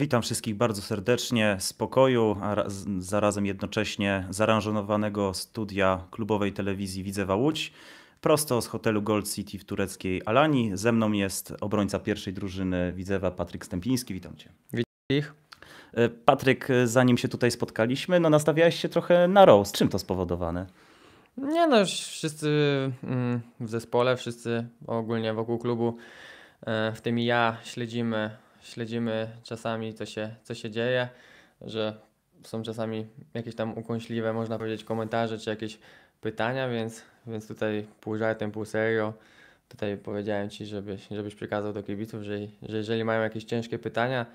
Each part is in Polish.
Witam wszystkich bardzo serdecznie z pokoju, a zarazem jednocześnie zaaranżowanego studia klubowej telewizji Widzewa Łódź. Prosto z hotelu Gold City w tureckiej Alani. Ze mną jest obrońca pierwszej drużyny Widzewa Patryk Stępiński. Witam Cię. Witam ich. E, Patryk, e, zanim się tutaj spotkaliśmy, no nastawiałeś się trochę na row. Z czym to spowodowane? Nie no, wszyscy mm, w zespole, wszyscy ogólnie wokół klubu, e, w tym i ja, śledzimy śledzimy czasami, co się, co się dzieje, że są czasami jakieś tam ukąśliwe, można powiedzieć, komentarze czy jakieś pytania, więc, więc tutaj pół żartem, pół serio tutaj powiedziałem Ci, żebyś, żebyś przekazał do kibiców, że, że jeżeli mają jakieś ciężkie pytania,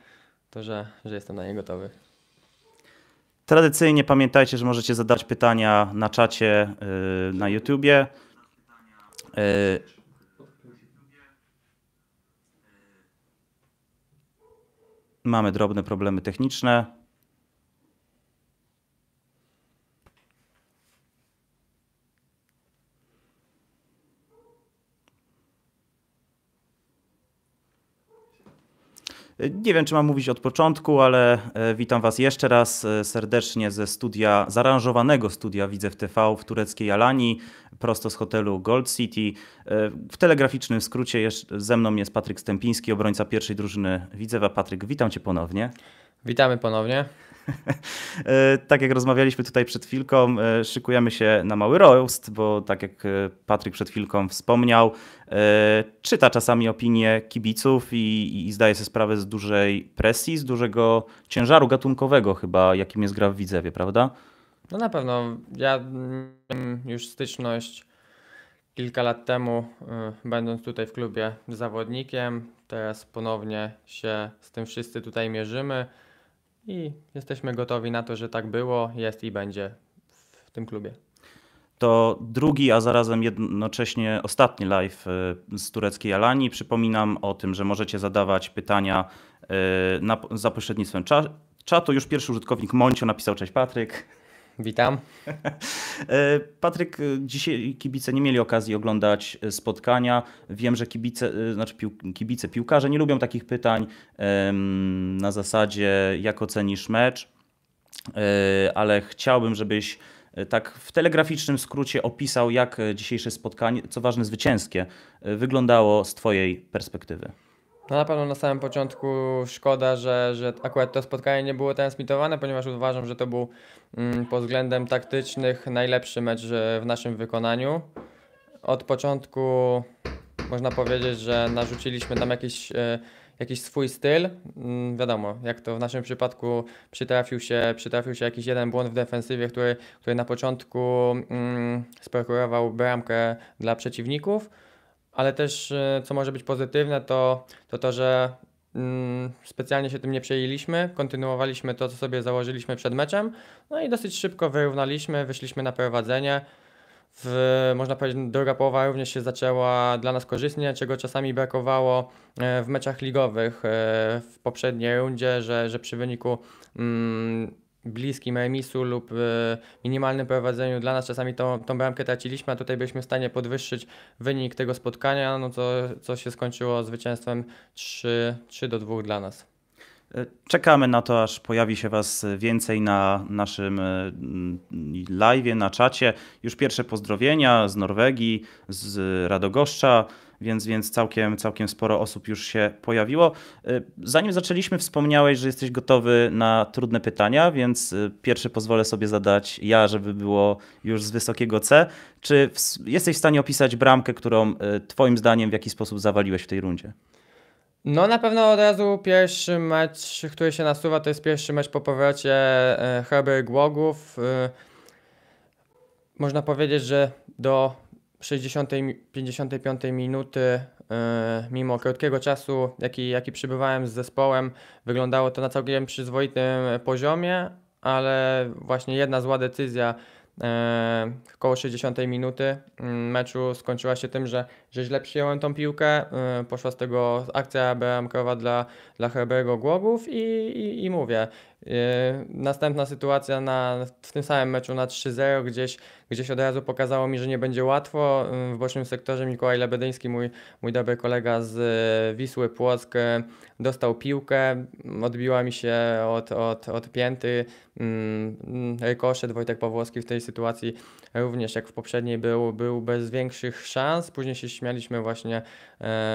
to że, że jestem na nie gotowy. Tradycyjnie pamiętajcie, że możecie zadać pytania na czacie y, na YouTubie. Y, Mamy drobne problemy techniczne, Nie wiem, czy mam mówić od początku, ale e, witam Was jeszcze raz e, serdecznie ze studia, zaaranżowanego studia Widzew TV w tureckiej Alanii, prosto z hotelu Gold City. E, w telegraficznym skrócie ze mną jest Patryk Stępiński, obrońca pierwszej drużyny Widzewa. Patryk, witam Cię ponownie. Witamy ponownie. E, tak jak rozmawialiśmy tutaj przed chwilką, e, szykujemy się na mały roast, bo tak jak e, Patryk przed chwilką wspomniał, czyta czasami opinie kibiców i, i zdaje sobie sprawę z dużej presji, z dużego ciężaru gatunkowego chyba, jakim jest gra w Widzewie, prawda? No na pewno. Ja miałem już styczność kilka lat temu, będąc tutaj w klubie zawodnikiem, teraz ponownie się z tym wszyscy tutaj mierzymy i jesteśmy gotowi na to, że tak było, jest i będzie w tym klubie. To drugi, a zarazem jednocześnie ostatni live y, z tureckiej Alanii. Przypominam o tym, że możecie zadawać pytania y, na, za pośrednictwem czatu. Już pierwszy użytkownik Moncio napisał, cześć Patryk. Witam. E, Patryk, e, dzisiaj kibice nie mieli okazji oglądać e, spotkania. Wiem, że kibice, znaczy pił, kibice, piłkarze nie lubią takich pytań na zasadzie jak ocenisz mecz, ale chciałbym, żebyś tak w telegraficznym skrócie opisał, jak dzisiejsze spotkanie, co ważne zwycięskie, wyglądało z Twojej perspektywy. No na pewno na samym początku szkoda, że, że akurat to spotkanie nie było transmitowane, ponieważ uważam, że to był mm, pod względem taktycznych najlepszy mecz e, w naszym wykonaniu. Od początku można powiedzieć, że narzuciliśmy tam jakiś, e, jakiś swój styl. Mm, wiadomo, jak to w naszym przypadku przytrafił się, przytrafił się jakiś jeden błąd w defensywie, który, który na początku mm, sprokurował bramkę dla przeciwników ale też e, co może być pozytywne, to to, to że mm, specjalnie się tym nie przejęliśmy, kontynuowaliśmy to, co sobie założyliśmy przed meczem, no i dosyć szybko wyrównaliśmy, wyszliśmy na prowadzenie. W, można powiedzieć, druga połowa również się zaczęła dla nas korzystnie, czego czasami brakowało e, w meczach ligowych e, w poprzedniej rundzie, że, że przy wyniku mm, bliskim remisu lub e, minimalnym prowadzeniu dla nas czasami tą, tą bramkę traciliśmy, a tutaj byliśmy w stanie podwyższyć wynik tego spotkania, no co, co się skończyło zwycięstwem 3, 3 do 2 dla nas. E, czekamy na to, aż pojawi się Was więcej na naszym e, live, na czacie. Już pierwsze pozdrowienia z Norwegii, z Radogoszcza więc, więc całkiem, całkiem sporo osób już się pojawiło. Y, zanim zaczęliśmy, wspomniałeś, że jesteś gotowy na trudne pytania, więc y, pierwsze pozwolę sobie zadać ja, żeby było już z wysokiego C. Czy w, jesteś w stanie opisać bramkę, którą y, Twoim zdaniem w jaki sposób zawaliłeś w tej rundzie? No na pewno od razu pierwszy mecz, który się nasuwa, to jest pierwszy mecz po powrocie e, Herby Głogów. Można powiedzieć, że do 60, 55 minuty, e, mimo krótkiego czasu, jaki, jaki przybywałem z zespołem, wyglądało to na całkiem przyzwoitym e, poziomie, ale właśnie jedna zła decyzja około e, 60 minuty mm, meczu skończyła się tym, że, że źle przyjąłem tą piłkę. Poszła z tego akcja BMK-owa dla, dla Herbergo Głogów i, i, i, mówię. Następna sytuacja na, w tym samym meczu na 3-0 gdzieś gdzieś od razu pokazało mi, że nie będzie łatwo. Y, w bocznym sektorze Mikołaj Lebedyński, mój, mój dobry kolega z y, Wisły Płock, y, dostał piłkę, odbiła mi się od, od, od pięty. Rykoszet mm, mm, Wojtek Pawłowski w tej sytuacji również jak w poprzedniej był, był bez większych szans. Później się śmialiśmy właśnie,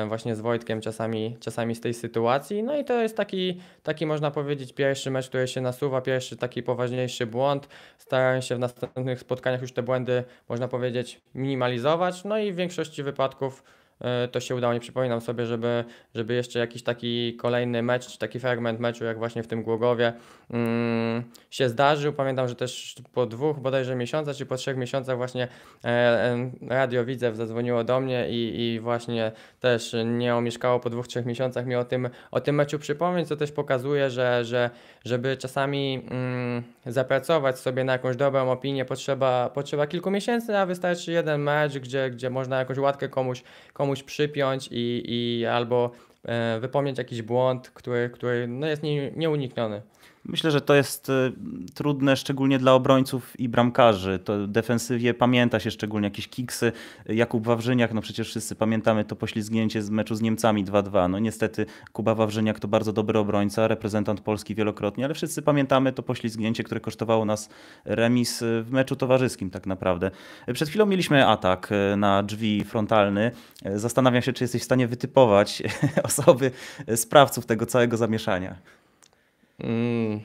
właśnie z Wojtkiem czasami, czasami z tej sytuacji. No i to jest taki, taki można powiedzieć pierwszy mecz, który się nasuwa, pierwszy taki poważniejszy błąd. Starałem się w następnych spotkaniach już te błędy, można powiedzieć, minimalizować. No i w większości wypadków e, to się udało. Nie przypominam sobie, żeby, żeby jeszcze jakiś taki kolejny mecz, czy taki fragment meczu, jak właśnie w tym Głogowie, Mm, się zdarzył. Pamiętam, że też po dwóch bodajże miesiącach, czy po trzech miesiącach właśnie e, e, Radio Widzew zadzwoniło do mnie i, i właśnie też nie omieszkało po dwóch, trzech miesiącach mi o tym, o tym meczu przypomnieć, co też pokazuje, że, że żeby czasami mm, zapracować sobie na jakąś dobrą opinię potrzeba, potrzeba kilku miesięcy, a wystarczy jeden mecz, gdzie, gdzie można jakąś łatkę komuś, komuś przypiąć i, i albo e, wypomnieć jakiś błąd, który, który no jest nie, nieunikniony. Myślę, że to jest y, trudne szczególnie dla obrońców i bramkarzy. To defensywie pamięta się szczególnie jakieś kiksy. Jakub Wawrzyniak, no przecież wszyscy pamiętamy to poślizgnięcie z meczu z Niemcami 2-2. No niestety Kuba Wawrzyniak to bardzo dobry obrońca, reprezentant Polski wielokrotnie, ale wszyscy pamiętamy to poślizgnięcie, które kosztowało nas remis y, w meczu towarzyskim tak naprawdę. Przed chwilą mieliśmy atak y, na drzwi frontalny. Zastanawiam się, czy jesteś w stanie wytypować osoby, sprawców tego całego zamieszania. Mm,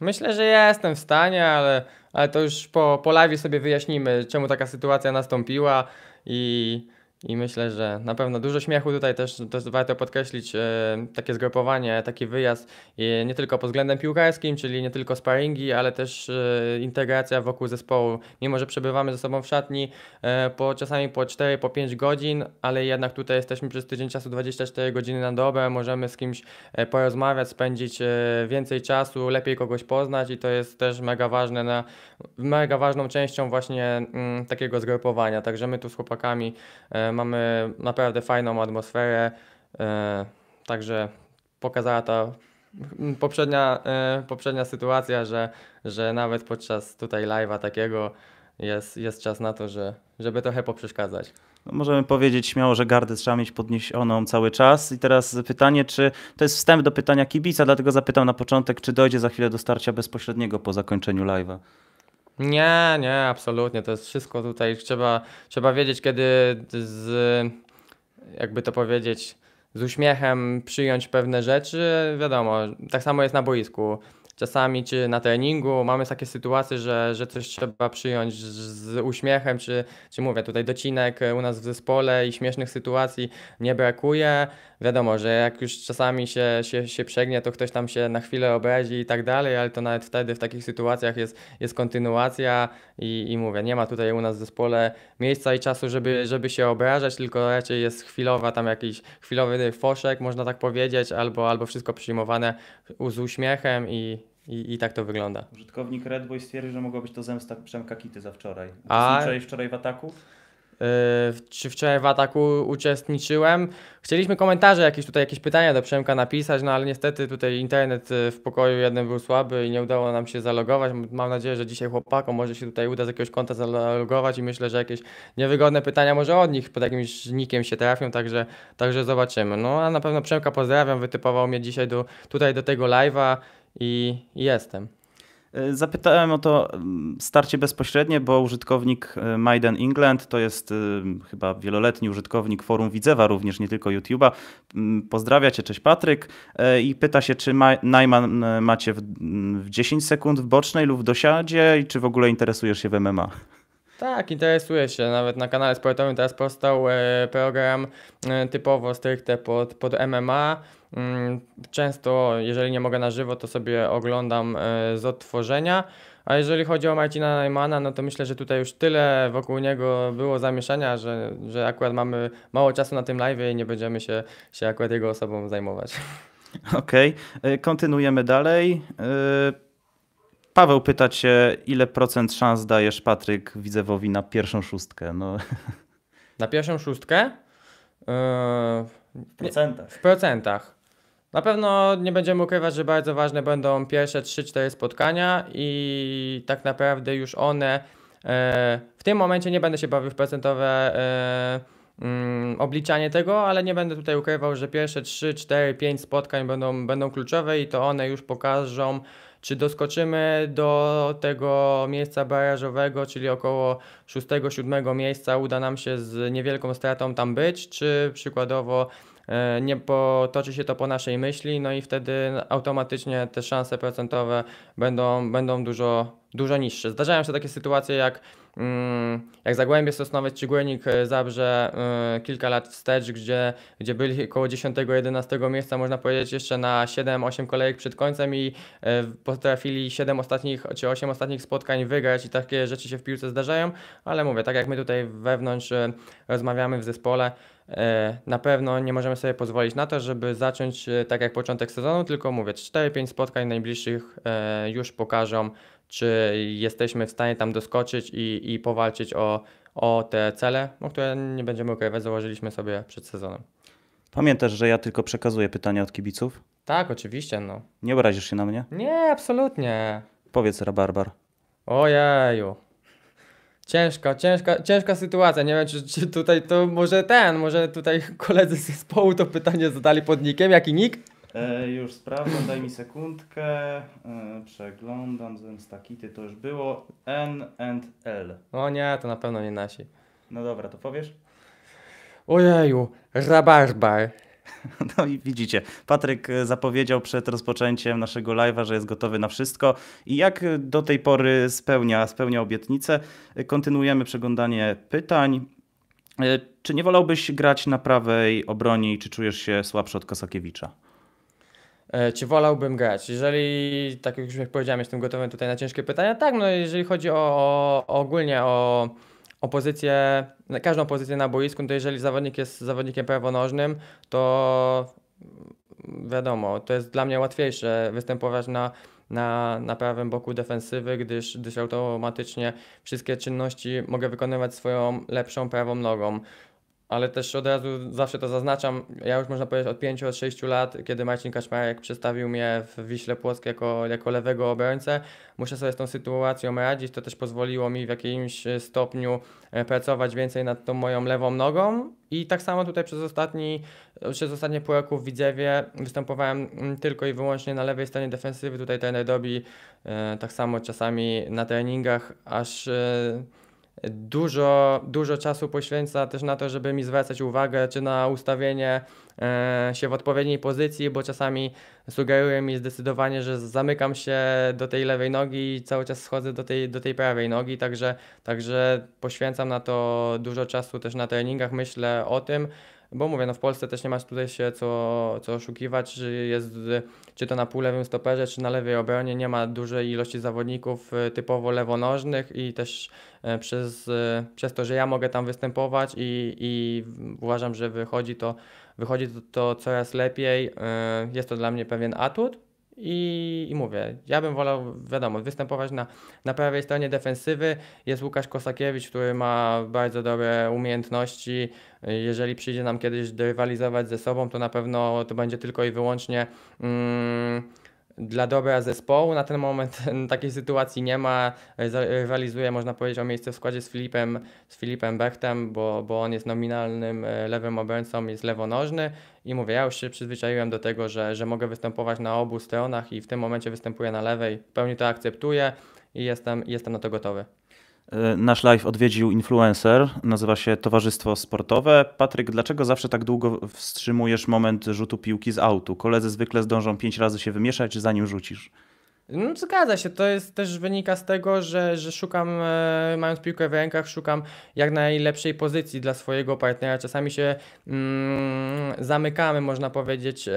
myślę, że jestem w stanie, ale, ale to już po, po live sobie wyjaśnimy, czemu taka sytuacja nastąpiła i i myślę, że na pewno dużo śmiechu tutaj też, też warto podkreślić e, takie zgrupowanie, taki wyjazd e, nie tylko pod względem piłkarskim, czyli nie tylko sparingi, ale też e, integracja wokół zespołu. Mimo, że przebywamy ze sobą w szatni e, po, czasami po 4, po 5 godzin, ale jednak tutaj jesteśmy przez tydzień czasu 24 godziny na dobę, możemy z kimś e, porozmawiać, spędzić e, więcej czasu, lepiej kogoś poznać i to jest też mega ważne, na, mega ważną częścią właśnie m, mm, takiego zgrupowania. Także my tu z chłopakami mamy naprawdę fajną atmosferę, e, także pokazała ta poprzednia, e, poprzednia sytuacja, że, że nawet podczas tutaj live'a takiego jest, jest czas na to, że, żeby trochę poprzeszkadzać. No, możemy powiedzieć śmiało, że gardę trzeba mieć podniesioną cały czas. I teraz pytanie, czy to jest wstęp do pytania kibica, dlatego zapytam na początek, czy dojdzie za chwilę do starcia bezpośredniego po zakończeniu live'a. Nie, nie, absolutnie. To jest wszystko tutaj. Trzeba, trzeba wiedzieć, kiedy z, jakby to powiedzieć, z uśmiechem przyjąć pewne rzeczy. Wiadomo, tak samo jest na boisku czasami czy na treningu mamy takie sytuacje, że, że coś trzeba przyjąć z uśmiechem, czy, czy mówię, tutaj docinek u nas w zespole i śmiesznych sytuacji nie brakuje. Wiadomo, że jak już czasami się, się, się przegnie, to ktoś tam się na chwilę obrazi i tak dalej, ale to nawet wtedy w takich sytuacjach jest, jest kontynuacja i, i mówię, nie ma tutaj u nas w zespole miejsca i czasu, żeby, żeby się obrażać, tylko raczej jest chwilowa tam jakiś chwilowy foszek, można tak powiedzieć, albo, albo wszystko przyjmowane z uśmiechem i, i, I tak to wygląda. Użytkownik Redboy stwierdził, że mogła być to zemsta Przemka Kity za wczoraj. A... wczoraj w ataku? E, czy wczoraj w ataku uczestniczyłem. Chcieliśmy komentarze jakieś tutaj, jakieś pytania do Przemka napisać, no ale niestety tutaj internet e, w pokoju jeden był słaby i nie udało nam się zalogować. Mam nadzieję, że dzisiaj chłopakom może się tutaj uda z jakiegoś konta zalogować i myślę, że jakieś niewygodne pytania może od nich pod jakimś nikiem się trafią, także, także zobaczymy. No a na pewno Przemka pozdrawiam, wytypował mnie dzisiaj do, tutaj do tego live'a i jestem. E, zapytałem o to mm, starcie bezpośrednie, bo użytkownik e, Maiden England to jest e, chyba wieloletni użytkownik forum Widzewa, również nie tylko YouTube'a. Mm, pozdrawia cię, cześć Patryk i pyta się, czy Najman macie w, 10 mm, sekund w bocznej lub w dosiadzie i czy w ogóle interesujesz się w MMA? Tak, interesuję się. Nawet na kanale sportowym teraz powstał program typowo stricte pod, pod MMA. Mm, często, jeżeli nie mogę na żywo, to sobie oglądam e, z odtworzenia. A jeżeli chodzi o Marcina Najmana, no to myślę, że tutaj już tyle wokół niego było zamieszania, że, że akurat mamy mało czasu na tym live i nie będziemy się, się akurat jego osobą zajmować. Okej, okay. E, kontynuujemy dalej. E, Paweł pyta cię, ile procent szans dajesz Patryk Widzewowi na pierwszą szóstkę? No. Na pierwszą szóstkę? w procentach. W procentach. Na pewno nie będziemy ukrywać, że bardzo ważne będą pierwsze 3-4 spotkania i tak naprawdę już one e, w tym momencie nie będę się bawił w procentowe e, mm, obliczanie tego, ale nie będę tutaj ukrywał, że pierwsze 3, 4, 5 spotkań będą, będą kluczowe i to one już pokażą, czy doskoczymy do tego miejsca barażowego, czyli około 6-7 miejsca uda nam się z niewielką stratą tam być, czy przykładowo E, nie potoczy się to po naszej myśli, no i wtedy automatycznie te szanse procentowe będą, będą dużo, dużo niższe. Zdarzają się takie sytuacje jak Mm, jak Zagłębie Sosnowiec czy Górnik e, Zabrze e, kilka lat wstecz, gdzie, gdzie byli około 10-11 miejsca, można powiedzieć jeszcze na 7-8 kolejek przed końcem i e, potrafili 7 ostatnich czy 8 ostatnich spotkań wygrać i takie rzeczy się w piłce zdarzają, ale mówię, tak jak my tutaj wewnątrz rozmawiamy w zespole, na pewno nie możemy sobie pozwolić na to, żeby zacząć tak jak początek sezonu, tylko mówię 4-5 spotkań najbliższych już pokażą czy jesteśmy w stanie tam doskoczyć i, i powalczyć o, o te cele, no, które nie będziemy ukrywać, założyliśmy sobie przed sezonem. Pamiętasz, że ja tylko przekazuję pytania od kibiców? Tak, oczywiście, no. Nie obrazisz się na mnie? Nie, absolutnie. Powiedz Rabarbar. Ojeju. Ciężka, ciężka, ciężka sytuacja. Nie wiem, czy, czy tutaj to może ten, może tutaj koledzy z zespołu to pytanie zadali pod nikiem, jaki nick? E, już sprawdzam, daj mi sekundkę. E, przeglądam, Zemstakity to już było. N and L. O no nie, to na pewno nie nasi. No dobra, to powiesz? Ojeju, rabarbar. No i widzicie, Patryk e, zapowiedział przed rozpoczęciem naszego live'a, że jest gotowy na wszystko i jak do tej pory spełnia, spełnia obietnicę. E, kontynuujemy przeglądanie pytań. E, czy nie wolałbyś grać na prawej obronie i czy czujesz się słabszy od Kosakiewicza? E, czy wolałbym grać? Jeżeli, tak jak już powiedziałem, jestem gotowy tutaj na ciężkie pytania, tak, no jeżeli chodzi o, o, o ogólnie o pozycję, każdą pozycję na boisku, no to jeżeli zawodnik jest zawodnikiem prawonożnym, to wiadomo, to jest dla mnie łatwiejsze występować na, na, na prawym boku defensywy, gdyż, gdyż automatycznie wszystkie czynności mogę wykonywać swoją lepszą prawą nogą ale też od razu zawsze to zaznaczam, ja już można powiedzieć od 5 od 6 lat, kiedy Marcin Kaczmarek przestawił mnie w Wiśle Płock jako, jako lewego obrońcę, muszę sobie z tą sytuacją radzić, to też pozwoliło mi w jakimś e, stopniu e, pracować więcej nad tą moją lewą nogą i tak samo tutaj przez, ostatni, przez ostatnie pół roku w Widzewie występowałem mm, tylko i wyłącznie na lewej stronie defensywy, tutaj trener Dobi e, tak samo czasami na treningach, aż dużo, dużo czasu poświęca też na to, żeby mi zwracać uwagę, czy na ustawienie e, się w odpowiedniej pozycji, bo czasami sugeruje mi zdecydowanie, że zamykam się do tej lewej nogi i cały czas schodzę do tej, do tej prawej nogi, także, także poświęcam na to dużo czasu też na treningach, myślę o tym bo mówię, no w Polsce też nie masz tutaj się co, co oszukiwać, czy jest czy to na półlewym stoperze, czy na lewej obronie, nie ma dużej ilości zawodników e, typowo lewonożnych i też e, przez, e, przez to, że ja mogę tam występować i, i uważam, że wychodzi to, wychodzi to, to coraz lepiej, jest to dla mnie pewien atut. I, I, mówię, ja bym wolał, wiadomo, występować na, na prawej stronie defensywy. Jest Łukasz Kosakiewicz, który ma bardzo dobre umiejętności. Jeżeli przyjdzie nam kiedyś rywalizować ze sobą, to na pewno to będzie tylko i wyłącznie. Mm, dla dobra zespołu. Na ten moment takiej sytuacji nie ma. Rywalizuje, można powiedzieć, o miejsce w składzie z Filipem, z Filipem Bechtem, bo, bo on jest nominalnym e, lewym obrońcą, jest lewonożny. I mówię, ja już się przyzwyczaiłem do tego, że, że mogę występować na obu stronach i w tym momencie występuję na lewej. W pełni to akceptuję i jestem, jestem na to gotowy. E, nasz live odwiedził influencer, nazywa się Towarzystwo Sportowe. Patryk, dlaczego zawsze tak długo wstrzymujesz moment rzutu piłki z autu? Koledzy zwykle zdążą pięć razy się wymieszać, zanim rzucisz. No, zgadza się, to jest też wynika z tego, że, że szukam, e, mając piłkę w rękach, szukam jak najlepszej pozycji dla swojego partnera. Czasami się mm, zamykamy, można powiedzieć. E,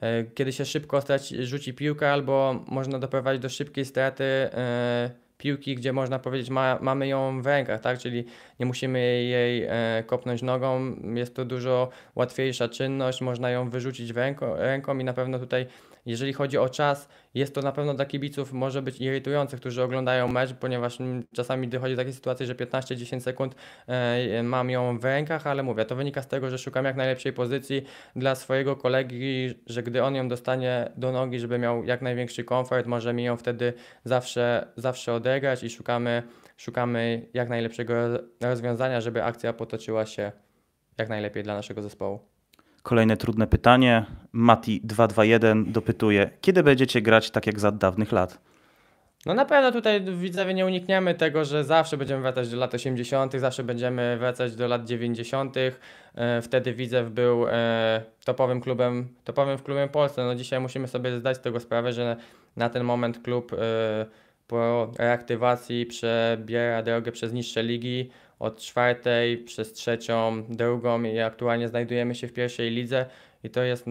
e, kiedy się szybko straci, rzuci piłkę, albo można doprowadzić do szybkiej straty e, piłki, gdzie można powiedzieć, ma, mamy ją w rękach, tak? czyli nie musimy jej e, kopnąć nogą. Jest to dużo łatwiejsza czynność, można ją wyrzucić ręko, ręką i na pewno tutaj jeżeli chodzi o czas, jest to na pewno dla kibiców może być irytujące, którzy oglądają mecz, ponieważ czasami dochodzi do takiej sytuacji, że 15-10 sekund e, e, mam ją w rękach, ale mówię, to wynika z tego, że szukam jak najlepszej pozycji dla swojego kolegi, że gdy on ją dostanie do nogi, żeby miał jak największy komfort, może mi ją wtedy zawsze, zawsze odegrać i szukamy, szukamy jak najlepszego rozwiązania, żeby akcja potoczyła się jak najlepiej dla naszego zespołu. Kolejne trudne pytanie. Mati221 dopytuje, kiedy będziecie grać tak jak za dawnych lat? No na pewno tutaj widzowie nie unikniemy tego, że zawsze będziemy wracać do lat 80., zawsze będziemy wracać do lat 90. E, wtedy Widzew był e, topowym klubem, topowym klubem Polsce. No dzisiaj musimy sobie zdać z tego sprawę, że na ten moment klub e, po reaktywacji przebiera drogę przez niższe ligi, od czwartej przez trzecią, drugą i aktualnie znajdujemy się w pierwszej lidze i to jest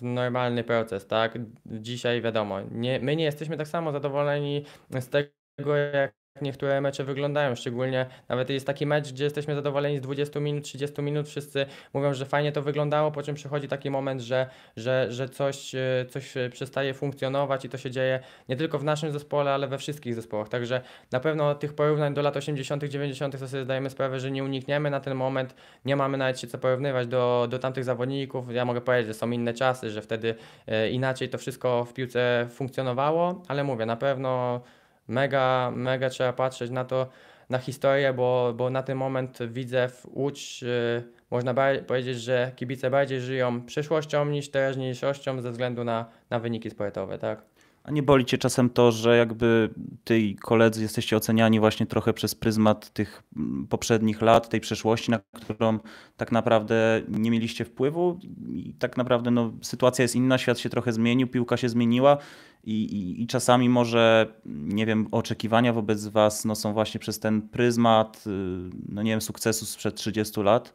normalny proces, tak? Dzisiaj wiadomo, nie, my nie jesteśmy tak samo zadowoleni z tego, jak niektóre mecze wyglądają, szczególnie nawet jest taki mecz, gdzie jesteśmy zadowoleni z 20 minut, 30 minut, wszyscy mówią, że fajnie to wyglądało, po czym przychodzi taki moment, że, że, że coś, e, coś przestaje funkcjonować i to się dzieje nie tylko w naszym zespole, ale we wszystkich zespołach, także na pewno tych porównań do lat 80., 90. to sobie zdajemy sprawę, że nie unikniemy na ten moment, nie mamy nawet się co porównywać do, do tamtych zawodników, ja mogę powiedzieć, że są inne czasy, że wtedy e, inaczej to wszystko w piłce funkcjonowało, ale mówię, na pewno Mega, mega trzeba patrzeć na to, na historię, bo, bo na ten moment widzę w Łódź, yy, można powiedzieć, że kibice bardziej żyją przyszłością niż teraźniejszością ze względu na, na wyniki sportowe, tak? A nie boli cię czasem to, że jakby ty i koledzy jesteście oceniani właśnie trochę przez pryzmat tych mm, poprzednich lat, tej przeszłości, na którą tak naprawdę nie mieliście wpływu i tak naprawdę no, sytuacja jest inna, świat się trochę zmienił, piłka się zmieniła i, i, i czasami może, nie wiem, oczekiwania wobec was no, są właśnie przez ten pryzmat, y, no nie wiem, sukcesu sprzed 30 lat.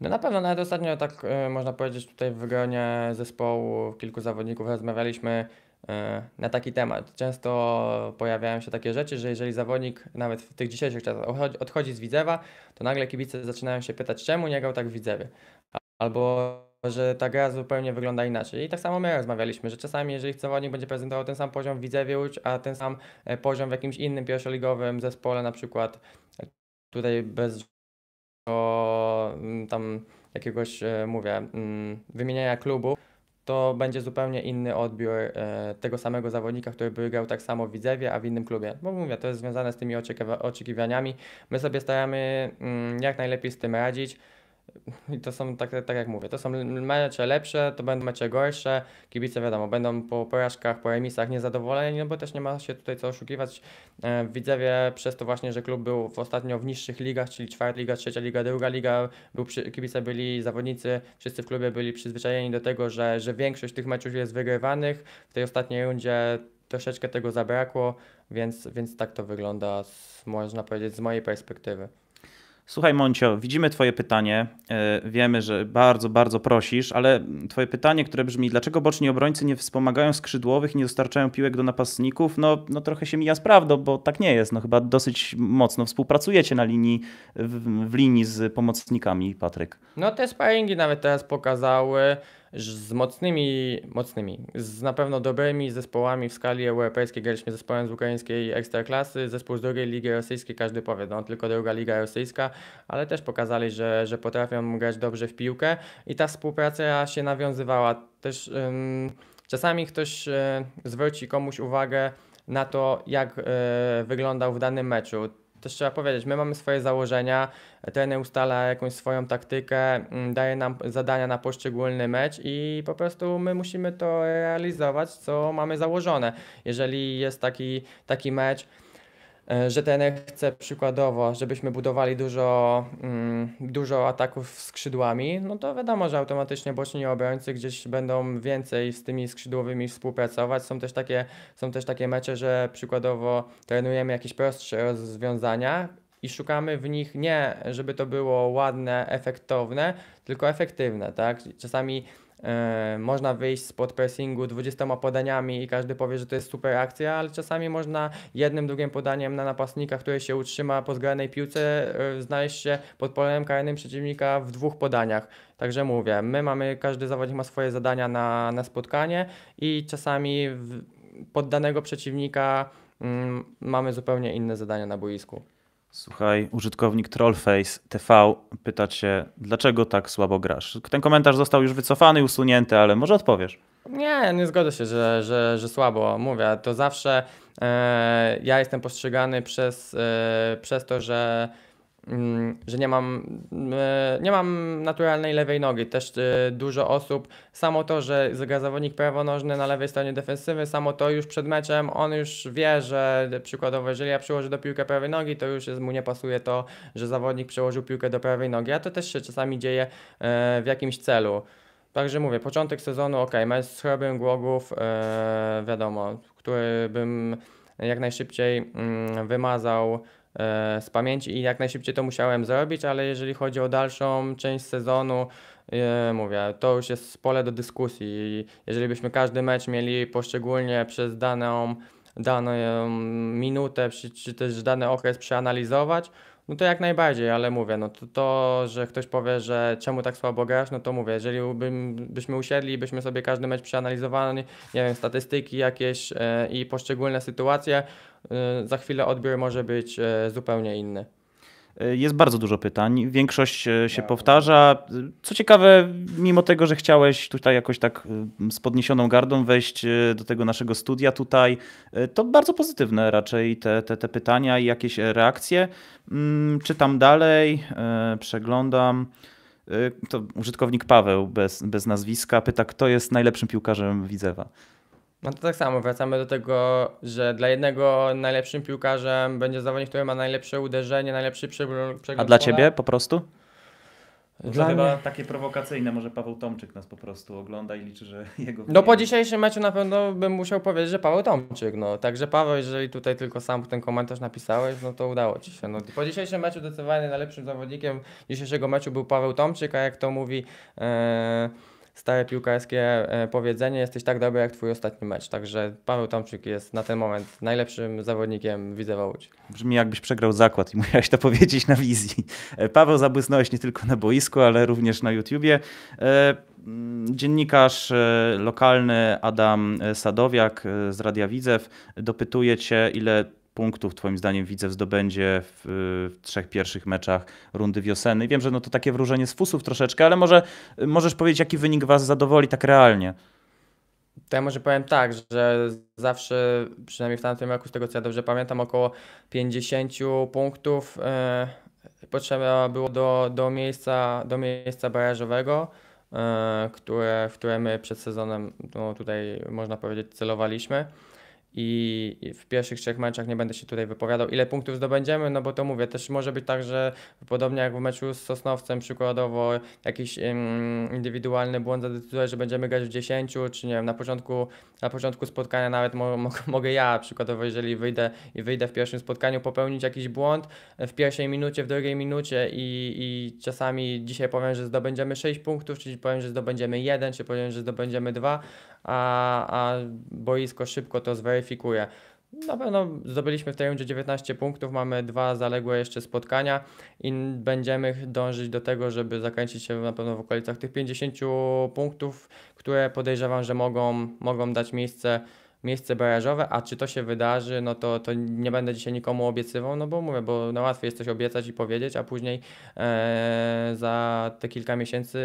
No na pewno, nawet ostatnio tak y, można powiedzieć tutaj w gronie zespołu kilku zawodników rozmawialiśmy E, na taki temat. Często pojawiają się takie rzeczy, że jeżeli zawodnik nawet w tych dzisiejszych czasach odchodzi z Widzewa, to nagle kibice zaczynają się pytać, czemu nie grał tak w Widzewie? Albo że ta gra zupełnie wygląda inaczej. I tak samo my rozmawialiśmy, że czasami jeżeli zawodnik będzie prezentował ten sam poziom w Widzewie a ten sam e, poziom w jakimś innym pierwszoligowym zespole, na przykład e, tutaj bez tam jakiegoś, mówię, wymieniania klubu, to będzie zupełnie inny odbiór e, tego samego zawodnika, który by grał tak samo w Widzewie, a w innym klubie. Bo mówię, to jest związane z tymi oczekiwaniami. My sobie staramy mm, jak najlepiej z tym radzić. I to są, tak, tak jak mówię, to są mecze lepsze, to będą mecze gorsze. Kibice, wiadomo, będą po porażkach, po remisach niezadowoleni, no bo też nie ma się tutaj co oszukiwać. E, Widzewie przez to właśnie, że klub był w ostatnio w niższych ligach, czyli czwarta liga, trzecia liga, druga liga, był przy, kibice byli, zawodnicy, wszyscy w klubie byli przyzwyczajeni do tego, że, że większość tych meczów jest wygrywanych. W tej ostatniej rundzie troszeczkę tego zabrakło, więc, więc tak to wygląda, z, można powiedzieć, z mojej perspektywy. Słuchaj, Moncio, widzimy Twoje pytanie. E, wiemy, że bardzo, bardzo prosisz, ale Twoje pytanie, które brzmi, dlaczego boczni obrońcy nie wspomagają skrzydłowych, nie dostarczają piłek do napastników? No, no trochę się mija z prawdą, bo tak nie jest. No, chyba dosyć mocno współpracujecie na linii, w, w linii z pomocnikami, Patryk. No, te sparingi nawet teraz pokazały z mocnymi, mocnymi, z na pewno dobrymi zespołami w skali europejskiej, graliśmy zespołem z ukraińskiej ekstraklasy, zespół z drugiej ligi rosyjskiej, każdy powie, no tylko druga liga rosyjska, ale też pokazali, że, że potrafią grać dobrze w piłkę i ta współpraca się nawiązywała. Też ym, czasami ktoś y, zwróci komuś uwagę na to, jak y, wyglądał w danym meczu też trzeba powiedzieć, my mamy swoje założenia, trener ustala jakąś swoją taktykę, mm, daje nam zadania na poszczególny mecz i po prostu my musimy to realizować, co mamy założone. Jeżeli jest taki, taki mecz, E, że ten chce przykładowo, żebyśmy budowali dużo, mm, dużo ataków skrzydłami, no to wiadomo, że automatycznie boczni obrońcy gdzieś będą więcej z tymi skrzydłowymi współpracować. Są też takie, są też takie mecze, że przykładowo trenujemy jakieś prostsze rozwiązania i szukamy w nich nie, żeby to było ładne, efektowne, tylko efektywne, tak? Czasami E, można wyjść spod pressingu 20 podaniami i każdy powie, że to jest super akcja, ale czasami można jednym, drugim podaniem na napastnika, który się utrzyma po zgranej piłce, e, znaleźć się pod polem karnym przeciwnika w dwóch podaniach. Także mówię, my mamy, każdy zawodnik ma swoje zadania na, na spotkanie i czasami pod danego przeciwnika mm, mamy zupełnie inne zadania na boisku. Słuchaj, użytkownik Trollface TV pyta cię, dlaczego tak słabo grasz? Ten komentarz został już wycofany i usunięty, ale może odpowiesz. Nie, nie zgodzę się, że, że, że słabo mówię. To zawsze e, ja jestem postrzegany przez, e, przez to, że Mm, że nie mam, mm, e, nie mam naturalnej lewej nogi. Też e, dużo osób, samo to, że zawodnik prawonożny na lewej stronie defensywy, samo to już przed meczem, on już wie, że przykładowo, jeżeli ja przyłożę do piłkę prawej nogi, to już mu nie pasuje to, że zawodnik przełożył piłkę do prawej nogi, a to też się czasami dzieje e, w jakimś celu. Także mówię, początek sezonu, ok, mecz z Chrobym Głogów, wiadomo, który bym jak najszybciej mm, wymazał E, z pamięci i jak najszybciej to musiałem zrobić, ale jeżeli chodzi o dalszą część sezonu, e, mówię, to już jest pole do dyskusji. jeżeli byśmy każdy mecz mieli poszczególnie przez daną, daną minutę, czy, czy też dany okres przeanalizować, no to jak najbardziej, ale mówię, no to, to, że ktoś powie, że czemu tak słabo grasz, no to mówię, jeżeli bym, byśmy usiedli i byśmy sobie każdy mecz przeanalizowali, nie wiem, statystyki jakieś yy, i poszczególne sytuacje, yy, za chwilę odbiór może być yy, zupełnie inny. Jest bardzo dużo pytań, większość e, się tak. powtarza. Co ciekawe, mimo tego, że chciałeś tutaj jakoś tak e, z podniesioną gardą wejść e, do tego naszego studia tutaj, to bardzo pozytywne raczej te, te, te pytania i jakieś reakcje. Mm, czytam dalej, przeglądam. To użytkownik Paweł bez, bez nazwiska pyta, kto jest najlepszym piłkarzem Widzewa. No to tak samo, wracamy do tego, że dla jednego najlepszym piłkarzem będzie zawodnik, który ma najlepsze uderzenie, najlepszy przegląd A dla ciebie po prostu? Dla to chyba takie prowokacyjne, może Paweł Tomczyk nas po prostu ogląda i liczy, że jego... No po dzisiejszym meczu na pewno bym musiał powiedzieć, że Paweł Tomczyk, no. Także Paweł, jeżeli tutaj tylko sam ten komentarz napisałeś, no to udało Ci się. No, po dzisiejszym meczu zdecydowanie najlepszym zawodnikiem dzisiejszego meczu był Paweł Tomczyk, a jak to mówi... E, stare piłkarskie e, powiedzenie, jesteś tak dobry jak twój ostatni mecz. Także Paweł Tomczyk jest na ten moment najlepszym zawodnikiem Widzewa Łódź. Brzmi jakbyś przegrał zakład i musiałeś to powiedzieć na wizji. E, Paweł zabłysnąłeś nie tylko na boisku, ale również na YouTubie. E, mm, dziennikarz lokalny Adam Sadowiak z Radia Widzew dopytuje cię, ile punktów twoim zdaniem widzę zdobędzie w, w, trzech pierwszych meczach rundy wiosennej? Wiem, że no to takie wróżenie z fusów troszeczkę, ale może możesz powiedzieć, jaki wynik was zadowoli tak realnie? To ja może powiem tak, że zawsze, przynajmniej w tamtym roku, z tego co ja dobrze pamiętam, około 50 punktów yy, potrzeba było do, do, miejsca, do miejsca barażowego, yy, e, które, w które my przed sezonem no, tutaj można powiedzieć celowaliśmy i w pierwszych trzech meczach nie będę się tutaj wypowiadał, ile punktów zdobędziemy, no bo to mówię, też może być tak, że podobnie jak w meczu z Sosnowcem przykładowo jakiś um, indywidualny błąd zadecyduje, że będziemy grać w 10, czy nie wiem, na początku, na początku spotkania nawet mo, mo mogę ja przykładowo, jeżeli wyjdę i wyjdę w pierwszym spotkaniu popełnić jakiś błąd w pierwszej minucie, w drugiej minucie i, i czasami dzisiaj powiem, że zdobędziemy 6 punktów, czyli powiem, że zdobędziemy 1, czy powiem, że zdobędziemy 2, a, a boisko szybko to zweryfikuje. Na pewno zdobyliśmy w tej rundzie 19 punktów, mamy dwa zaległe jeszcze spotkania i będziemy dążyć do tego, żeby zakręcić się na pewno w okolicach tych 50 punktów, które podejrzewam, że mogą, mogą dać miejsce miejsce barażowe, a czy to się wydarzy, no to, to nie będę dzisiaj nikomu obiecywał, no bo mówię, bo na łatwiej jest coś obiecać i powiedzieć, a później e, za te kilka miesięcy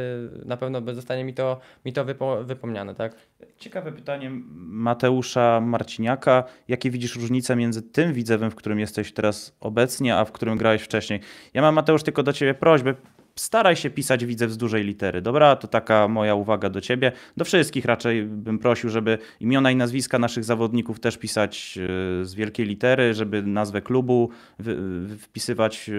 na pewno zostanie mi to, mi to wypo, wypomniane, tak? Ciekawe pytanie Mateusza Marciniaka. Jakie widzisz różnice między tym widzewem, w którym jesteś teraz obecnie, a w którym grałeś wcześniej? Ja mam, Mateusz, tylko do Ciebie prośbę staraj się pisać widzę z dużej litery, dobra? To taka moja uwaga do ciebie. Do wszystkich raczej bym prosił, żeby imiona i nazwiska naszych zawodników też pisać e, z wielkiej litery, żeby nazwę klubu e, wpisywać e,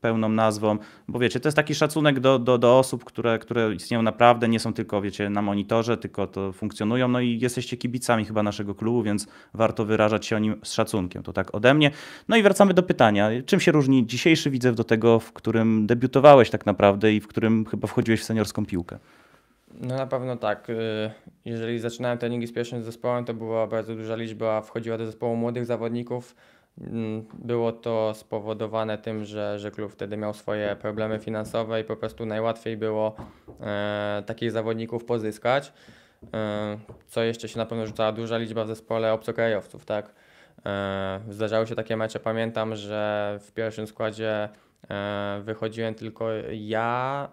pełną nazwą, bo wiecie, to jest taki szacunek do, do, do osób, które, które istnieją naprawdę, nie są tylko, wiecie, na monitorze, tylko to funkcjonują, no i jesteście kibicami chyba naszego klubu, więc warto wyrażać się o nim z szacunkiem, to tak ode mnie. No i wracamy do pytania, czym się różni dzisiejszy widzew do tego, w którym debiutowałeś tak tak naprawdę i w którym chyba wchodziłeś w seniorską piłkę. No na pewno tak. Y, jeżeli zaczynałem treningi z pierwszym zespołem, to była bardzo duża liczba, wchodziła do zespołu młodych zawodników. Mm, było to spowodowane tym, że, że klub wtedy miał swoje problemy finansowe i po prostu najłatwiej było e, takich zawodników pozyskać. E, co jeszcze się na pewno rzucała duża liczba w zespole obcokrajowców, tak? E, zdarzały się takie mecze, pamiętam, że w pierwszym składzie E, wychodziłem tylko ja,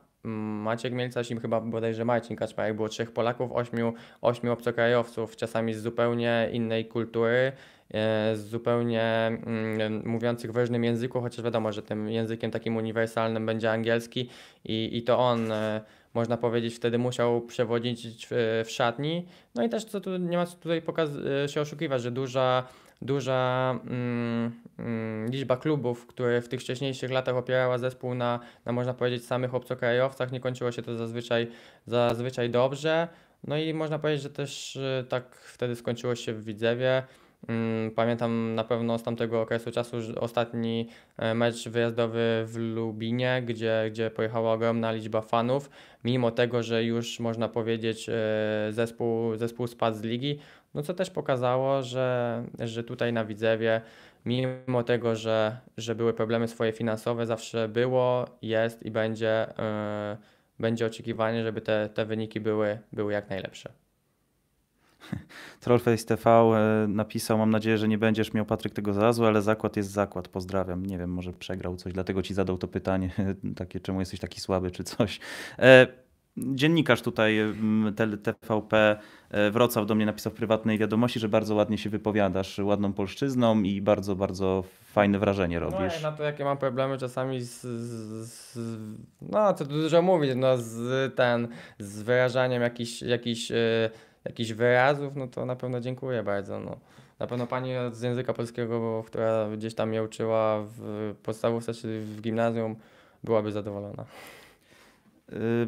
Maciek Mielca i chyba bodajże Marcin Kaczmarek. Było trzech Polaków, ośmiu, ośmiu obcokrajowców, czasami z zupełnie innej kultury, e, z zupełnie mm, mówiących w różnym języku, chociaż wiadomo, że tym językiem takim uniwersalnym będzie angielski i, i to on e, można powiedzieć, wtedy musiał przewodzić w, w, szatni. No i też co tu nie ma co tutaj pokaz- się oszukiwać, że duża duża mm, mm, liczba klubów, które w tych wcześniejszych latach opierała zespół na, na można powiedzieć, samych obcokrajowcach. Nie kończyło się to zazwyczaj, zazwyczaj dobrze. No i można powiedzieć, że też y, tak wtedy skończyło się w Widzewie. Mm, pamiętam na pewno z tamtego okresu czasu ostatni e, mecz wyjazdowy w Lubinie, gdzie, gdzie pojechała ogromna liczba fanów. Mimo tego, że już można powiedzieć e, zespół, zespół spadł z ligi, no co też pokazało, że, że tutaj na Widzewie, mimo tego, że, że były problemy swoje finansowe, zawsze było, jest i będzie, yy, będzie oczekiwanie, żeby te, te wyniki były, były jak najlepsze. Trollface TV e, napisał, mam nadzieję, że nie będziesz miał Patryk tego zarazu, ale zakład jest zakład, pozdrawiam. Nie wiem, może przegrał coś, dlatego ci zadał to pytanie takie, czemu jesteś taki słaby czy coś. E dziennikarz tutaj mm, TVP e, Wrocław do mnie napisał w prywatnej wiadomości, że bardzo ładnie się wypowiadasz ładną polszczyzną i bardzo, bardzo fajne wrażenie no robisz. No, na to jakie mam problemy czasami z, z, z no co tu dużo mówić, no z ten, z wyrażaniem jakichś jakich, e, jakich wyrazów, no to na pewno dziękuję bardzo, no. Na pewno pani z języka polskiego, która gdzieś tam mnie uczyła w podstawówce czy w gimnazjum, byłaby zadowolona. Y,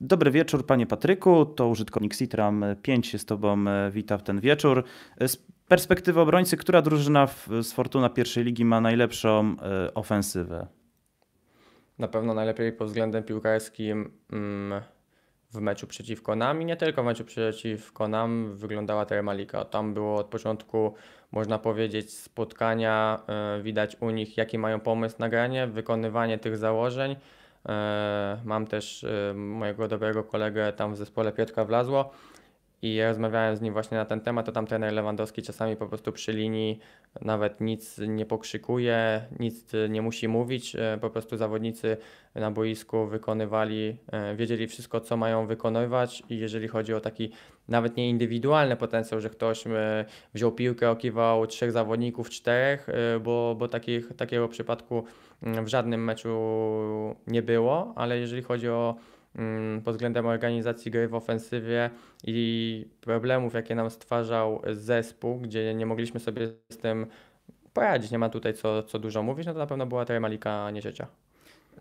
Dobry wieczór, panie Patryku. To użytkownik Citram 5 się z tobą e, wita w ten wieczór. E, z perspektywy obrońcy, która drużyna z Fortuna pierwszej ligi ma najlepszą e, ofensywę? Na pewno najlepiej pod względem piłkarskim mm, w meczu przeciwko nam i nie tylko w meczu przeciwko nam wyglądała Termalika. Tam było od początku, można powiedzieć, spotkania, widać u nich jaki mają pomysł na granie, wykonywanie tych założeń E, mam też e, mojego dobrego kolegę tam w zespole Piotrka Wlazło i ja rozmawiałem z nim właśnie na ten temat, to tam trener Lewandowski czasami po prostu przy linii nawet nic nie pokrzykuje, nic e, nie musi mówić, po prostu zawodnicy na boisku wykonywali, wiedzieli wszystko co mają wykonywać i jeżeli chodzi o taki nawet nie indywidualny potencjał, że ktoś e, wziął piłkę, okiwał trzech zawodników, czterech, e, bo, bo takich, takiego przypadku mm, w żadnym meczu nie było, ale jeżeli chodzi o mm, pod względem organizacji gry w ofensywie i problemów, jakie nam stwarzał zespół, gdzie nie mogliśmy sobie z tym poradzić, nie ma tutaj co, co dużo mówić, no to na pewno była tremalika nie życia.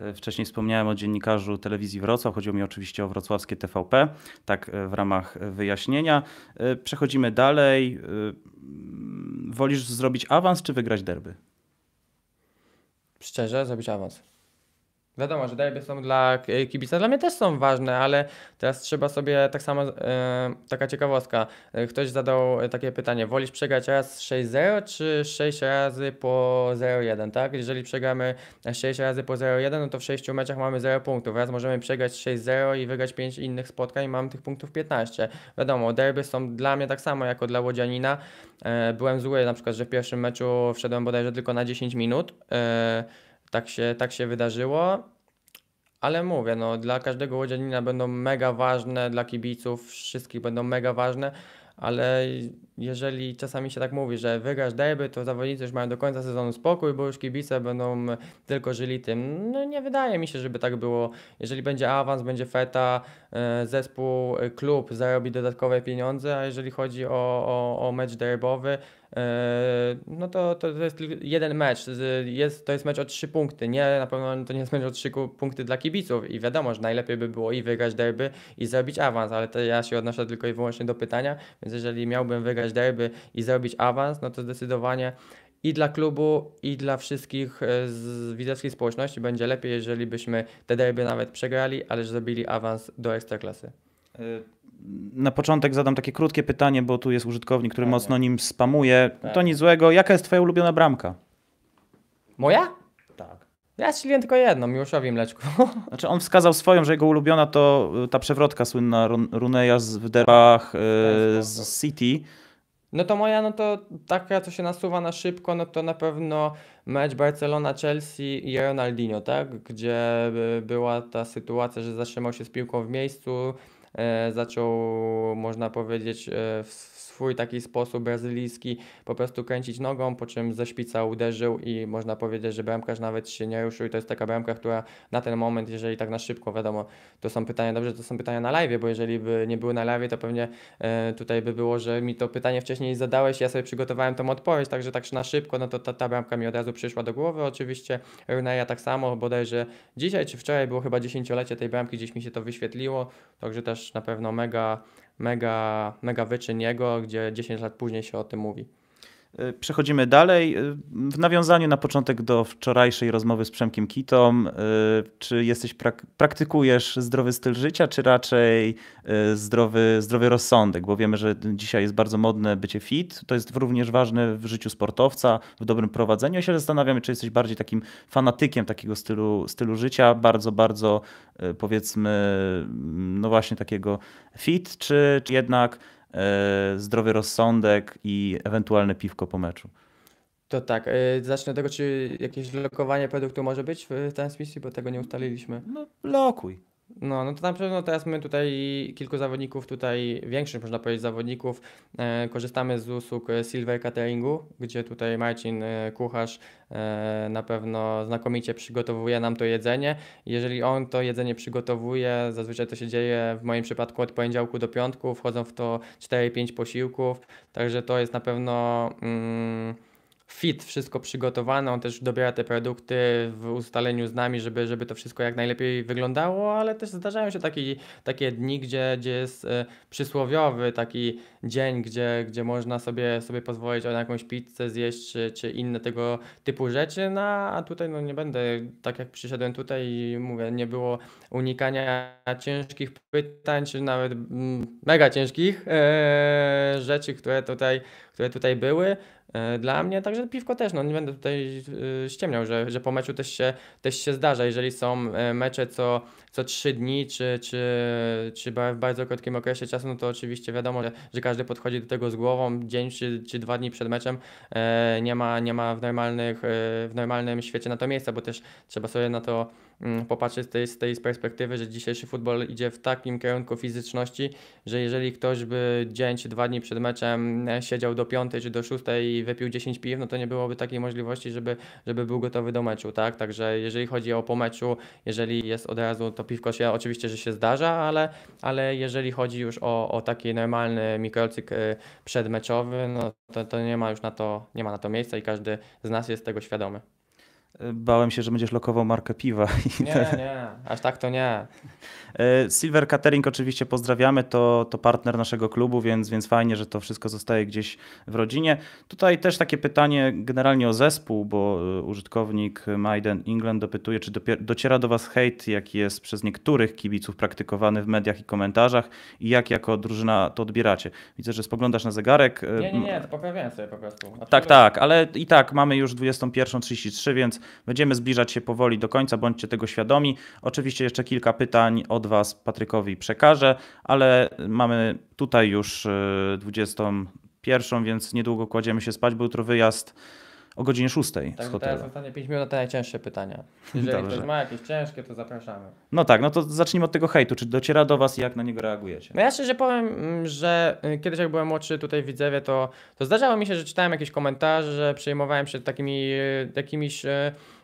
E, wcześniej wspomniałem o dziennikarzu telewizji Wrocław, chodziło mi oczywiście o wrocławskie TVP, tak e, w ramach e, wyjaśnienia. Przechodzimy dalej. Wolisz zrobić awans czy wygrać derby? Szczerze, zrobić awans. Wiadomo, że derby są dla e, kibica, dla mnie też są ważne, ale teraz trzeba sobie tak samo, e, taka ciekawostka, e, ktoś zadał e, takie pytanie, wolisz przegrać raz 6-0 czy 6 razy po 0-1, tak? Jeżeli przegramy 6 razy po 0-1, no to w 6 meczach mamy 0 punktów, raz możemy przegrać 6-0 i wygrać 5 innych spotkań i mam tych punktów 15. Wiadomo, derby są dla mnie tak samo jako dla Łodzianina, e, byłem zły na przykład, że w pierwszym meczu wszedłem bodajże tylko na 10 minut, e, tak się, tak się wydarzyło. Ale mówię, no, dla każdego łodzianina będą mega ważne, dla kibiców wszystkich będą mega ważne, ale jeżeli czasami się tak mówi, że wygrasz derby, to zawodnicy już mają do końca sezonu spokój, bo już kibice będą e, tylko żyli tym. No, nie wydaje mi się, żeby tak było. Jeżeli będzie awans, będzie feta, e, zespół, e, klub zarobi dodatkowe pieniądze, a jeżeli chodzi o, o, o mecz derbowy, Eee, no to, to, jest jeden mecz, jest, to jest mecz o trzy punkty, nie, na pewno to nie jest mecz o trzy punkty dla kibiców i wiadomo, że najlepiej by było i wygrać derby i zrobić awans, ale to ja się odnoszę tylko i wyłącznie do pytania, więc jeżeli miałbym wygrać derby i zrobić awans, no to zdecydowanie i dla klubu, i dla wszystkich e, z widzowskiej społeczności będzie lepiej, jeżeli byśmy te derby nawet przegrali, ale zrobili awans do Ekstraklasy. Na początek zadam takie krótkie pytanie, bo tu jest użytkownik, który tak, mocno nim spamuje. Tak. To nic złego. Jaka jest twoja ulubiona bramka? Moja? Tak. Ja strzeliłem tylko jedną, Miłoszowi Mleczku. Znaczy on wskazał swoją, że jego ulubiona to y, ta przewrotka słynna Runeja z, w derbach y, tak, z no. City. No to moja, no to taka, co się nasuwa na szybko, no to na pewno mecz Barcelona-Chelsea i Ronaldinho, tak? Gdzie y, była ta sytuacja, że zatrzymał się z piłką w miejscu, E, zaczął, można powiedzieć, e, w swój taki sposób brazylijski, po prostu kręcić nogą, po czym ze szpica uderzył i można powiedzieć, że bramkarz nawet się nie ruszył i to jest taka bramka, która na ten moment, jeżeli tak na szybko, wiadomo, to są pytania, dobrze, to są pytania na live, bo jeżeli by nie były na live, to pewnie e, tutaj by było, że mi to pytanie wcześniej zadałeś, ja sobie przygotowałem tą odpowiedź, także tak na szybko, no to ta, ta bramka mi od razu przyszła do głowy, oczywiście Runeja tak samo, bodajże dzisiaj czy wczoraj było chyba dziesięciolecie tej bramki, gdzieś mi się to wyświetliło, także też na pewno mega mega, mega wyczyn jego, gdzie 10 lat później się o tym mówi. Y, przechodzimy dalej. Y, w nawiązaniu na początek do wczorajszej rozmowy z Przemkiem Kitą, y, czy jesteś prak praktykujesz zdrowy styl życia, czy raczej zdrowy, zdrowy rozsądek? Bo wiemy, że dzisiaj jest bardzo modne bycie fit. To jest również ważne w życiu sportowca, w dobrym prowadzeniu. Ja się zastanawiam, czy jesteś bardziej takim fanatykiem takiego stylu, stylu życia, bardzo, bardzo powiedzmy, mm, no właśnie takiego fit, czy, czy jednak E, zdrowy rozsądek i ewentualne piwko po meczu. To tak. E, zacznę od tego, czy jakieś lokowanie produktu może być w transmisji, bo tego nie ustaliliśmy. No, lokuj. No, no to na pewno teraz my tutaj kilku zawodników, tutaj większych można powiedzieć zawodników, e, korzystamy z usług e, Silver Cateringu, gdzie tutaj Marcin e, Kucharz e, na pewno znakomicie przygotowuje nam to jedzenie. Jeżeli on to jedzenie przygotowuje, zazwyczaj to się dzieje w moim przypadku od poniedziałku do piątku, wchodzą w to 4-5 posiłków, także to jest na pewno... Mm, fit, wszystko przygotowane. On też dobiera te produkty w ustaleniu z nami, żeby, żeby to wszystko jak najlepiej wyglądało, ale też zdarzają się taki, takie dni, gdzie, gdzie jest e, przysłowiowy taki dzień, gdzie, gdzie można sobie, sobie pozwolić na jakąś pizzę zjeść czy, e, czy inne tego typu rzeczy, no a tutaj no nie będę, tak jak przyszedłem tutaj i mówię, nie było unikania ciężkich pytań, czy nawet mm, mega ciężkich e, rzeczy, które tutaj, które tutaj były. E, dla mnie także piwko też, no nie będę tutaj e, ściemniał, że, że po meczu też się, też się zdarza, jeżeli są e, mecze co, co 3 dni, czy, czy, czy w bardzo krótkim okresie czasu, no to oczywiście wiadomo, że, że każdy podchodzi do tego z głową, dzień czy, czy dwa dni przed meczem nie ma, nie ma w, normalnych, w normalnym świecie na to miejsca, bo też trzeba sobie na to Mm, popatrzeć z tej, z tej perspektywy, że dzisiejszy futbol idzie w takim kierunku fizyczności, że jeżeli ktoś by dzień czy dwa dni przed meczem e, siedział do piątej czy do szóstej i wypił 10 piw, no to nie byłoby takiej możliwości, żeby, żeby był gotowy do meczu, tak? Także jeżeli chodzi o po meczu, jeżeli jest od razu, to piwko się oczywiście, że się zdarza, ale, ale jeżeli chodzi już o, o taki normalny mikrocyk e, przedmeczowy, no to, to nie ma już na to, nie ma na to miejsca i każdy z nas jest tego świadomy. Bałem się, że będziesz lokował markę piwa. nie, nie, aż tak to nie. E, Silver Catering oczywiście pozdrawiamy, to, to partner naszego klubu, więc, więc fajnie, że to wszystko zostaje gdzieś w rodzinie. Tutaj też takie pytanie generalnie o zespół, bo e, użytkownik Maiden England dopytuje, czy dociera do Was hejt, jaki jest przez niektórych kibiców praktykowany w mediach i komentarzach i jak jako drużyna to odbieracie? Widzę, że spoglądasz na zegarek. E, nie, nie, nie, poprawiałem sobie po prostu. Znaczy, tak, tak, ale i tak mamy już 21.33, więc będziemy zbliżać się powoli do końca, bądźcie tego świadomi. Oczywiście jeszcze kilka pytań od od Was Patrykowi przekażę, ale mamy tutaj już 21, y, więc niedługo kładziemy się spać, bo jutro wyjazd o godzinie 6 tak, z hotelu. Teraz zostanie 5 minut na najcięższe pytania. Jeżeli ktoś ma jakieś ciężkie, to zapraszamy. No tak, no to zacznijmy od tego hejtu. Czy dociera do Was i jak na niego reagujecie? No ja szczerze powiem, mm, że y, kiedyś jak byłem młodszy tutaj w Widzewie, to, to zdarzało mi się, że czytałem jakieś komentarze, że przejmowałem się takimi, y, jakimiś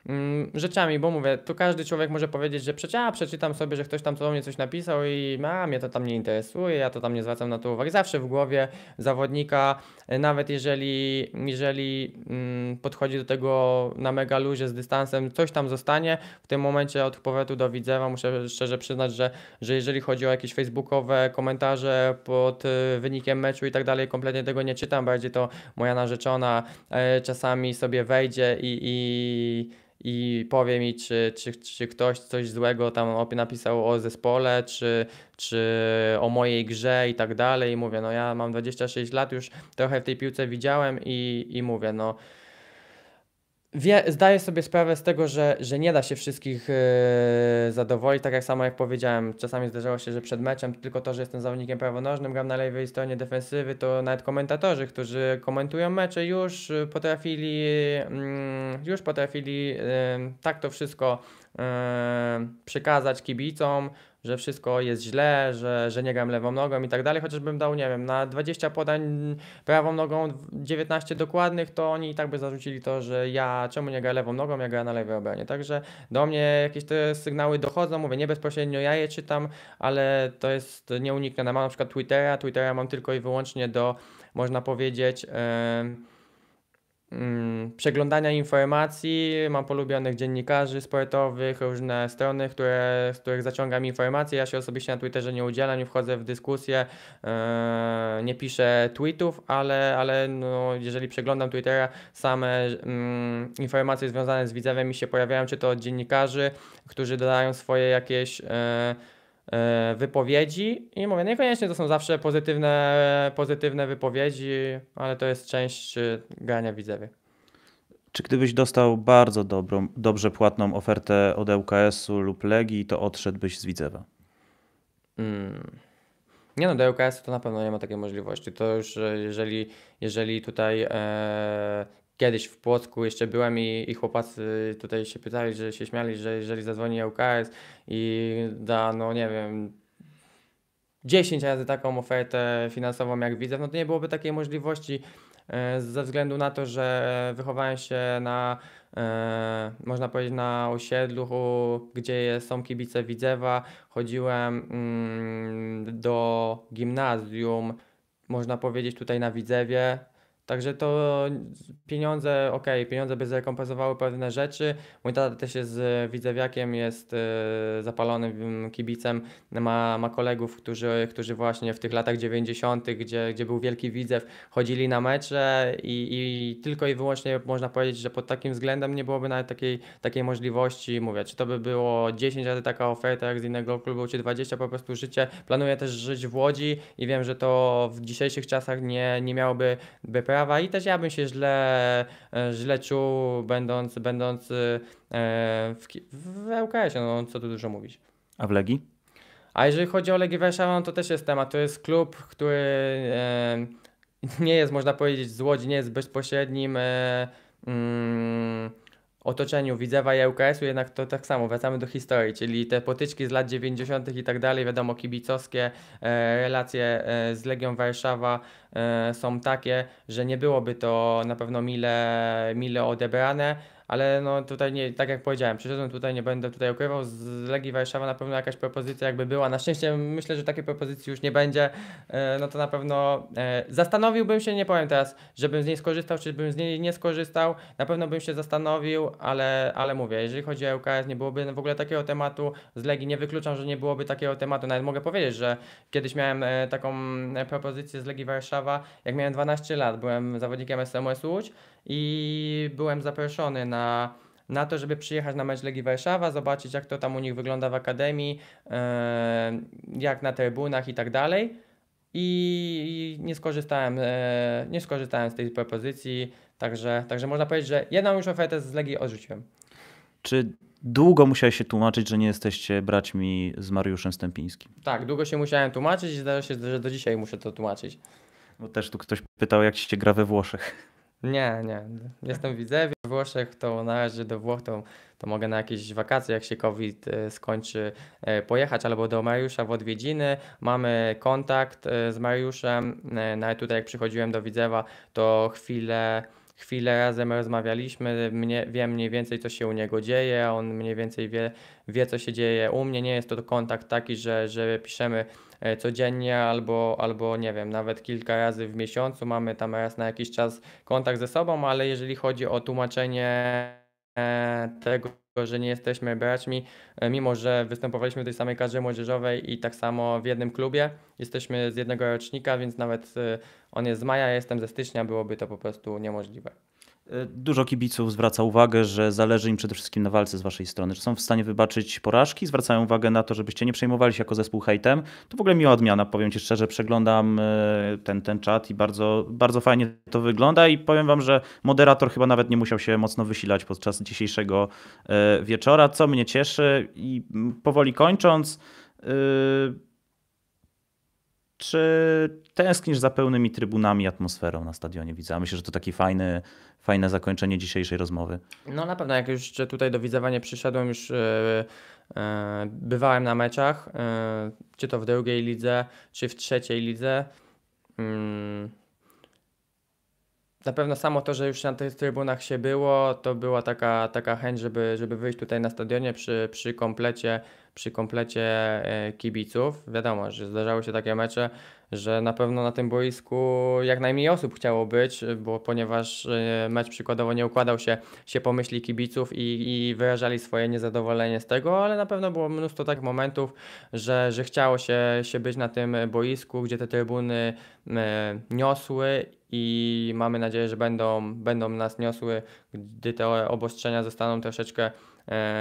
Mm, rzeczami, bo mówię, tu każdy człowiek może powiedzieć, że przecież ja przeczytam sobie, że ktoś tam co do mnie coś napisał i a, mnie to tam nie interesuje, ja to tam nie zwracam na to uwagi. Zawsze w głowie zawodnika, e, nawet jeżeli, jeżeli mm, podchodzi do tego na mega luzie z dystansem, coś tam zostanie. W tym momencie od powetu do widzewa muszę szczerze przyznać, że, że jeżeli chodzi o jakieś facebookowe komentarze pod e, wynikiem meczu i tak dalej, kompletnie tego nie czytam, będzie to moja narzeczona e, czasami sobie wejdzie i, i i powie mi, czy, czy, czy ktoś coś złego tam napisał o zespole, czy, czy o mojej grze i tak dalej. I mówię, no ja mam 26 lat, już trochę w tej piłce widziałem i, i mówię, no wie, zdaję sobie sprawę z tego, że, że nie da się wszystkich yy, zadowolić. Tak jak samo jak powiedziałem, czasami zdarzało się, że przed meczem tylko to, że jestem zawodnikiem prawonożnym, gram na lewej stronie defensywy, to nawet komentatorzy, którzy komentują mecze już potrafili, yy, już potrafili yy, tak to wszystko e, przekazać kibicom, że wszystko jest źle, że, że nie gram lewą nogą i tak dalej, chociażbym dał, nie wiem, na 20 podań prawą nogą 19 dokładnych, to oni i tak by zarzucili to, że ja czemu nie gra lewą nogą, ja gra na lewej obronie. Także do mnie jakieś te sygnały dochodzą, mówię, nie bezpośrednio ja je czytam, ale to jest nieuniknione. Mam na przykład Twittera, Twittera mam tylko i wyłącznie do, można powiedzieć, yy, Mm, przeglądania informacji, mam polubionych dziennikarzy sportowych, różne strony, które, z których zaciągam informacje. Ja się osobiście na Twitterze nie udzielam, nie wchodzę w dyskusję, e, nie piszę tweetów, ale, ale no, jeżeli przeglądam Twittera, same mm, informacje związane z widzami mi się pojawiają, czy to od dziennikarzy, którzy dodają swoje jakieś yy, E, wypowiedzi i mówię, niekoniecznie to są zawsze pozytywne, pozytywne wypowiedzi, ale to jest część grania widzewie. Czy gdybyś dostał bardzo dobrą, dobrze płatną ofertę od ŁKS-u e lub Legii, to odszedłbyś z Widzewa? Hmm. Nie no, do ŁKS-u e to na pewno nie ma takiej możliwości. To już jeżeli, jeżeli tutaj e, kiedyś w Płocku jeszcze byłem i, i chłopacy tutaj się pytali, że się śmiali, że jeżeli zadzwoni ŁKS i da, no nie wiem, 10 razy taką ofertę finansową jak widzę, no to nie byłoby takiej możliwości e, ze względu na to, że wychowałem się na, e, można powiedzieć, na osiedlu, gdzie są kibice Widzewa. Chodziłem mm, do gimnazjum, można powiedzieć, tutaj na Widzewie. Także to pieniądze, ok, pieniądze by zrekompensowały pewne rzeczy. Mój tata też jest e, widzewiakiem, jest e, zapalonym mm, kibicem, ma, ma kolegów, którzy, którzy właśnie w tych latach 90., gdzie, gdzie był wielki widzew, chodzili na mecze i, i tylko i wyłącznie można powiedzieć, że pod takim względem nie byłoby nawet takiej, takiej możliwości. Mówię, czy to by było 10 razy taka oferta jak z innego klubu, czy 20, po prostu życie. Planuję też żyć w Łodzi i wiem, że to w dzisiejszych czasach nie, nie miałoby BPA, sprawa i też ja bym się źle, e, źle czuł, będąc, będąc e, w, w LKS-ie, no co tu dużo mówić. A w Legii? A jeżeli chodzi o Legię Warszawa, no to też jest temat. To jest klub, który e, nie jest, można powiedzieć, z Łodzi, nie jest bezpośrednim e, mm, otoczeniu Widzewa i UKS-u jednak to tak samo, wracamy do historii, czyli te potyczki z lat 90. i tak dalej, wiadomo kibicowskie e, relacje e, z Legią Warszawa e, są takie, że nie byłoby to na pewno mile, mile odebrane, ale no tutaj nie, tak jak powiedziałem, przyszedłem tutaj, nie będę tutaj ukrywał, z Legii Warszawa na pewno jakaś propozycja jakby była, na szczęście myślę, że takiej propozycji już nie będzie, e, no to na pewno e, zastanowiłbym się, nie powiem teraz, żebym z niej skorzystał, czy bym z niej nie skorzystał, na pewno bym się zastanowił, ale, ale mówię, jeżeli chodzi o UKS, nie byłoby w ogóle takiego tematu z Legii, nie wykluczam, że nie byłoby takiego tematu, nawet mogę powiedzieć, że kiedyś miałem e, taką propozycję z Legii Warszawa, jak miałem 12 lat, byłem zawodnikiem SMS Łódź i byłem zaproszony na na, to, żeby przyjechać na mecz Legii Warszawa, zobaczyć jak to tam u nich wygląda w akademii, e, jak na trybunach i tak dalej. I, nie, skorzystałem, e, nie skorzystałem z tej propozycji, także, także można powiedzieć, że jedną już ofertę z Legii odrzuciłem. Czy długo musiałeś się tłumaczyć, że nie jesteście braćmi z Mariuszem Stępińskim? Tak, długo się musiałem tłumaczyć i zdarza się, że do dzisiaj muszę to tłumaczyć. Bo też tu ktoś pytał, jak ci się gra we Włoszech. Nie, nie. Jestem w w Włoszech, to na, razie do Włoch, to, to mogę na jakieś wakacje, jak się COVID e, skończy, e, pojechać albo do Mariusza w odwiedziny. Mamy kontakt e, z Mariuszem. Nawet tutaj jak przychodziłem do Widzewa, to chwilę chwilę razem rozmawialiśmy, mnie, wiem mniej więcej, co się u niego dzieje, a on mniej więcej wie, wie, co się dzieje u mnie. Nie jest to kontakt taki, że, że piszemy e, codziennie albo, albo nie wiem, nawet kilka razy w miesiącu. Mamy tam raz na jakiś czas kontakt ze sobą, ale jeżeli chodzi o tłumaczenie e, tego, że nie jesteśmy braćmi, e, mimo że występowaliśmy w tej samej kadrze młodzieżowej i tak samo w jednym klubie. Jesteśmy z jednego rocznika, więc nawet e, on jest z maja, jestem ze stycznia, byłoby to po prostu niemożliwe. Y, dużo kibiców zwraca uwagę, że zależy im przede wszystkim na walce z waszej strony. Czy są w stanie wybaczyć porażki? Zwracają uwagę na to, żebyście nie przejmowali się jako zespół hejtem. To w ogóle miła odmiana, powiem ci szczerze. Przeglądam y, ten, ten czat i bardzo, bardzo fajnie to wygląda i powiem wam, że moderator chyba nawet nie musiał się mocno wysilać podczas dzisiejszego y, wieczora, co mnie cieszy. I powoli kończąc... Yy czy tęsknisz za pełnymi trybunami, atmosferą na stadionie Widza? Myślę, że to takie fajne, fajne zakończenie dzisiejszej rozmowy. No na pewno, jak już tutaj do widzowania przyszedłem, już yy, yy, bywałem na meczach, yy, czy to w drugiej lidze, czy w trzeciej lidze. Mm. Na pewno samo to, że już na tych trybunach się było, to była taka, taka chęć, żeby, żeby wyjść tutaj na stadionie przy, przy komplecie przy komplecie e, kibiców. Wiadomo, że zdarzały się takie mecze, że na pewno na tym boisku jak najmniej osób chciało być, bo ponieważ e, mecz przykładowo nie układał się, się po myśli kibiców i, i wyrażali swoje niezadowolenie z tego, ale na pewno było mnóstwo takich momentów, że, że chciało się, się być na tym boisku, gdzie te trybuny e, niosły i mamy nadzieję, że będą, będą nas niosły, gdy te obostrzenia zostaną troszeczkę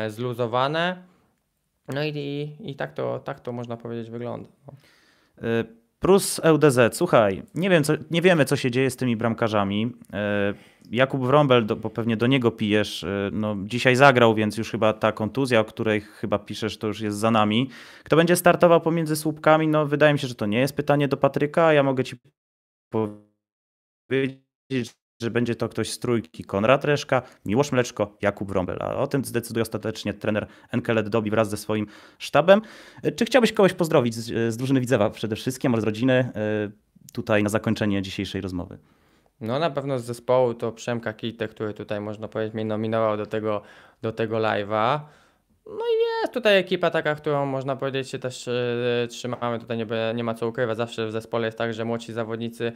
zluzowane. No i, i, i tak, to, tak to można powiedzieć wygląda. No. E, Plus EUDZ, słuchaj, nie, wiem, co, nie wiemy co się dzieje z tymi bramkarzami. E, Jakub Wrąbel, bo pewnie do niego pijesz, e, no, dzisiaj zagrał, więc już chyba ta kontuzja, o której chyba piszesz, to już jest za nami. Kto będzie startował pomiędzy słupkami? No, wydaje mi się, że to nie jest pytanie do Patryka. Ja mogę ci powiedzieć, że będzie to ktoś z trójki Konrad Reszka, Miłosz Mleczko, Jakub Rąbel. A o tym zdecyduje ostatecznie trener Enkelet Dobi wraz ze swoim sztabem. E, czy chciałbyś kogoś pozdrowić z, e, z drużyny Widzewa przede wszystkim oraz rodziny e, tutaj na zakończenie dzisiejszej rozmowy? No na pewno z zespołu to Przemka Kite, który tutaj można powiedzieć mnie nominował do tego, do tego live'a. No i jest tutaj ekipa taka, którą można powiedzieć się też e, trzymamy, tutaj nie, nie, ma co ukrywać, zawsze w zespole jest tak, że młodsi zawodnicy e,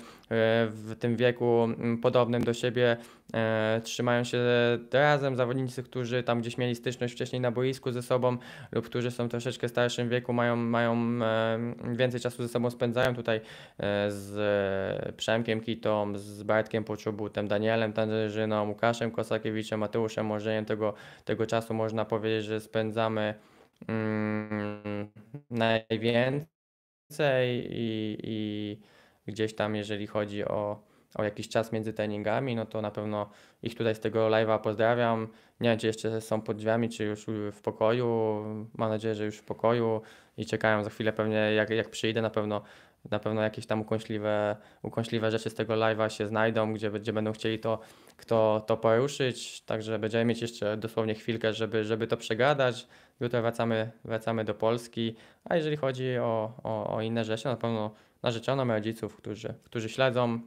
w tym wieku podobnym do siebie e, trzymają się razem, zawodnicy, którzy tam gdzieś mieli styczność wcześniej na boisku ze sobą lub którzy są troszeczkę starszym wieku, mają, mają więcej czasu ze sobą spędzają tutaj z Przemkiem Kitą, z Bartkiem Poczobutem, Danielem Tanżyną, Łukaszem Kosakiewiczem, Mateuszem Morzejem, tego, tego czasu można powiedzieć, że spędzają spędzamy mm, najwięcej i, i, gdzieś tam, jeżeli chodzi o, o jakiś czas między treningami, no to na pewno ich tutaj z tego live'a pozdrawiam. Nie wiem, czy jeszcze są pod drzwiami, czy już w pokoju. Mam nadzieję, że już w pokoju i czekają za chwilę pewnie, jak, jak przyjdę, na pewno na pewno jakieś tam ukąśliwe, ukąśliwe rzeczy z tego live'a się znajdą, gdzie, gdzie będą chcieli to kto to poruszyć, także będziemy mieć jeszcze dosłownie chwilkę, żeby, żeby to przegadać. Jutro wracamy, wracamy do Polski, a jeżeli chodzi o, o, o inne rzeczy, na pewno narzeczoną rodziców, którzy, którzy śledzą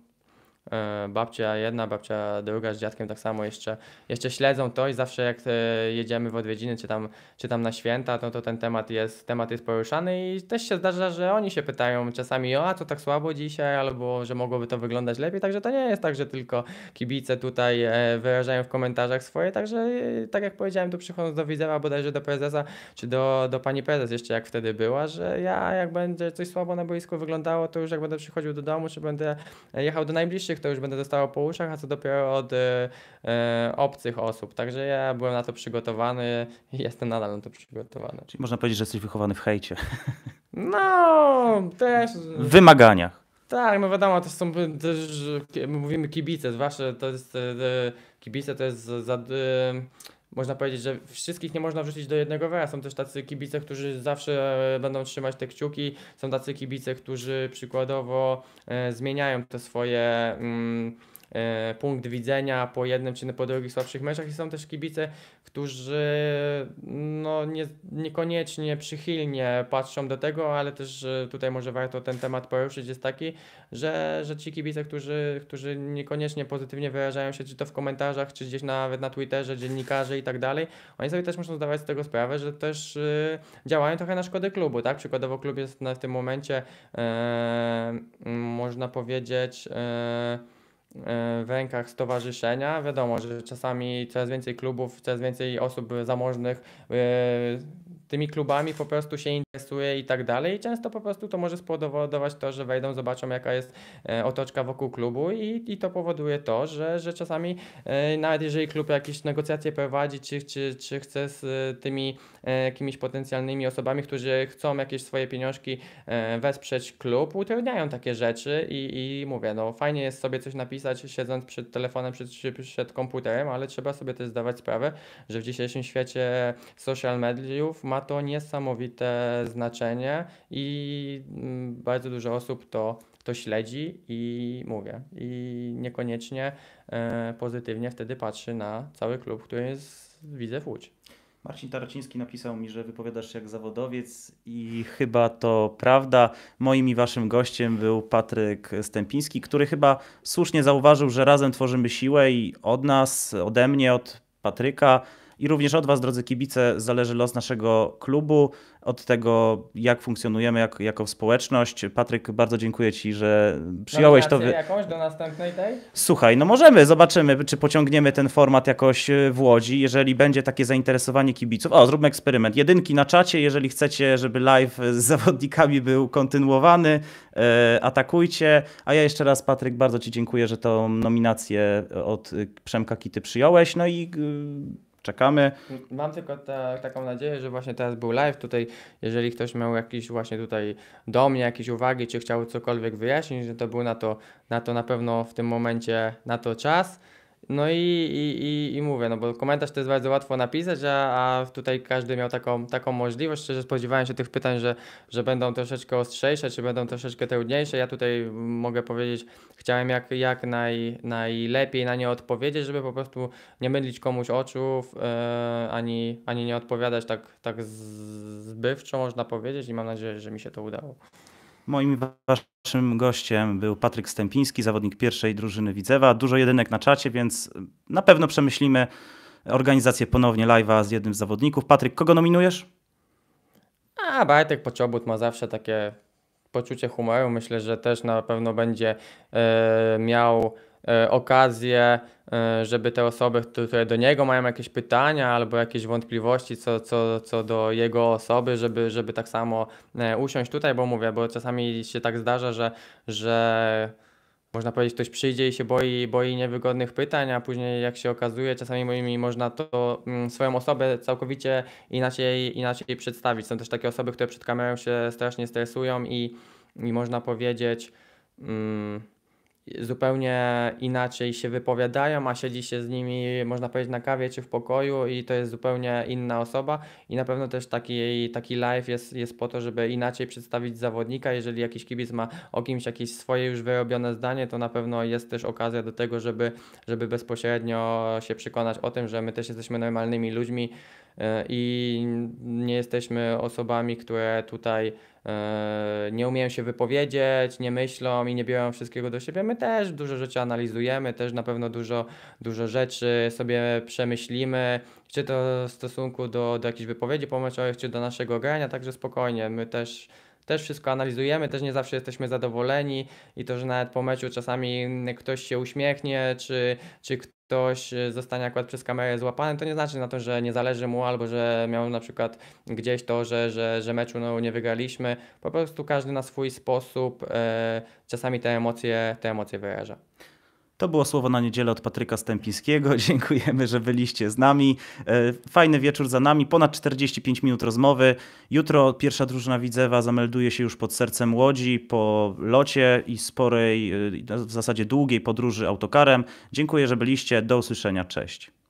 E, babcia jedna, babcia druga z dziadkiem tak samo jeszcze, jeszcze śledzą to i zawsze jak e, jedziemy w odwiedziny czy tam, czy tam na święta, to ten temat jest, temat jest poruszany i też się zdarza, że oni się pytają czasami o a to tak słabo dzisiaj, albo że mogłoby to wyglądać lepiej, także to nie jest tak, że tylko kibice tutaj e, wyrażają w komentarzach swoje, także tak jak powiedziałem tu przychodząc do Widzewa bodajże do prezesa, czy do, do pani prezes jeszcze jak wtedy była, że ja jak będzie coś słabo na boisku wyglądało, to już jak będę przychodził do domu, czy będę jechał do najbliższych bliższych to już będę dostawał po uszach, a co dopiero od e, e, obcych osób. Także ja byłem na to przygotowany i jestem nadal na to przygotowany. Czyli można powiedzieć, że jesteś wychowany w hejcie. No, też. W wymaganiach. Tak, no wiadomo, to są też, e, mówimy kibice, zwłaszcza to jest, kibice to jest za, można powiedzieć, że wszystkich nie można wrzucić do jednego wera. Są też tacy kibice, którzy zawsze e, będą trzymać te kciuki, są tacy kibice, którzy przykładowo e, zmieniają te swoje. Mm, E, punkt widzenia po jednym czy po drugich słabszych meczach i są też kibice, którzy no, nie, niekoniecznie przychylnie patrzą do tego, ale też tutaj może warto ten temat poruszyć, jest taki, że, że ci kibice, którzy, którzy niekoniecznie pozytywnie wyrażają się, czy to w komentarzach, czy gdzieś nawet na Twitterze, dziennikarze i tak dalej, oni sobie też muszą zdawać z tego sprawę, że też y, działają trochę na szkodę klubu, tak? Przykładowo klub jest na, w tym momencie, e, można powiedzieć, e, E, w rękach stowarzyszenia. Wiadomo, że czasami coraz więcej klubów, coraz więcej osób zamożnych e, tymi klubami po prostu się interesuje i tak dalej. I często po prostu to może spowodować to, że wejdą, zobaczą jaka jest e, otoczka wokół klubu i, i to powoduje to, że, że czasami e, nawet jeżeli klub jakieś negocjacje prowadzi, czy, czy, czy chce z e, tymi jakimiś potencjalnymi osobami, którzy chcą jakieś swoje pieniążki wesprzeć klub, utrudniają takie rzeczy i, i mówię, no fajnie jest sobie coś napisać siedząc przed telefonem, przed, przed komputerem, ale trzeba sobie też zdawać sprawę, że w dzisiejszym świecie social mediów ma ma to niesamowite znaczenie i mm, bardzo dużo osób to, to śledzi i mówię. I niekoniecznie e, pozytywnie wtedy patrzy na cały klub, który jest, widzę w Łódź. Marcin Taraciński napisał mi, że wypowiadasz się jak zawodowiec i chyba to prawda. Moim i waszym gościem był Patryk Stępiński, który chyba słusznie zauważył, że razem tworzymy siłę i od nas, ode mnie, od Patryka i również od Was, drodzy kibice, zależy los naszego klubu, od tego, jak funkcjonujemy jak, jako społeczność. Patryk, bardzo dziękuję Ci, że przyjąłeś to. Wy... jakąś do następnej tej? Słuchaj, no możemy, zobaczymy, czy pociągniemy ten format jakoś e, w Łodzi. Jeżeli będzie takie zainteresowanie kibiców, o, zróbmy eksperyment. Jedynki na czacie, jeżeli chcecie, żeby live z zawodnikami był kontynuowany, e, atakujcie. A ja jeszcze raz, Patryk, bardzo Ci dziękuję, że tą nominację od e, Przemka Kity przyjąłeś. No i czekamy. Mam tylko ta, taką nadzieję, że właśnie teraz był live. Tutaj, jeżeli ktoś miał jakieś właśnie tutaj do mnie jakieś uwagi, czy chciał cokolwiek wyjaśnić, że to był na to, na to na pewno w tym momencie na to czas. No i, i, i, i mówię, no bo komentarz to jest bardzo łatwo napisać, a, a tutaj każdy miał taką, taką możliwość. że spodziewałem się tych pytań, że, że będą troszeczkę ostrzejsze, czy będą troszeczkę trudniejsze. Ja tutaj mogę powiedzieć, chciałem jak, jak naj, najlepiej na nie odpowiedzieć, żeby po prostu nie mylić komuś oczu yy, e, ani, ani nie odpowiadać tak, tak zbywczo, można powiedzieć, i mam nadzieję, że mi się to udało. Moim waszym gościem był Patryk Stępiński, zawodnik pierwszej drużyny Widzewa. Dużo jedynek na czacie, więc na pewno przemyślimy organizację ponownie live'a z jednym z zawodników. Patryk, kogo nominujesz? A, Bartek Pociobut ma zawsze takie poczucie humoru. Myślę, że też na pewno będzie yy, miał E, okazję, e, żeby te osoby, które do niego mają jakieś pytania albo jakieś wątpliwości co, co, co do jego osoby, żeby, żeby tak samo e, usiąść tutaj, bo mówię, bo czasami się tak zdarza, że, że można powiedzieć, ktoś przyjdzie i się boi, boi niewygodnych pytań, a później jak się okazuje, czasami można to mm, swoją osobę całkowicie inaczej, inaczej przedstawić. Są też takie osoby, które przed kamerą się strasznie stresują i, i można powiedzieć... Mm, zupełnie inaczej się wypowiadają, a siedzi się z nimi, można powiedzieć, na kawie czy w pokoju i to jest zupełnie inna osoba i na pewno też taki, taki live jest, jest po to, żeby inaczej przedstawić zawodnika. Jeżeli jakiś kibic ma o kimś jakieś swoje już wyrobione zdanie, to na pewno jest też okazja do tego, żeby, żeby bezpośrednio się przekonać o tym, że my też jesteśmy normalnymi ludźmi, E, i nie jesteśmy osobami, które tutaj e, nie umieją się wypowiedzieć, nie myślą i nie biorą wszystkiego do siebie. My też dużo rzeczy analizujemy, też na pewno dużo, dużo rzeczy sobie przemyślimy, czy to w stosunku do, do jakichś wypowiedzi pomysłowych, czy do naszego grania, także spokojnie. My też też wszystko analizujemy, też nie zawsze jesteśmy zadowoleni i to, że nawet po meczu czasami ktoś się uśmiechnie, czy, czy ktoś e, zostanie akurat przez kamerę złapany, to nie znaczy na to, że nie zależy mu albo że miał na przykład gdzieś to, że, że, że meczu no, nie wygraliśmy. Po prostu każdy na swój sposób e, czasami te emocje, te emocje wyraża. To było słowo na niedzielę od Patryka Stępińskiego. Dziękujemy, że byliście z nami. E, fajny wieczór za nami, ponad 45 minut rozmowy. Jutro pierwsza drużyna Widzewa zamelduje się już pod sercem Łodzi po locie i sporej, e, w zasadzie długiej podróży autokarem. Dziękuję, że byliście. Do usłyszenia. Cześć.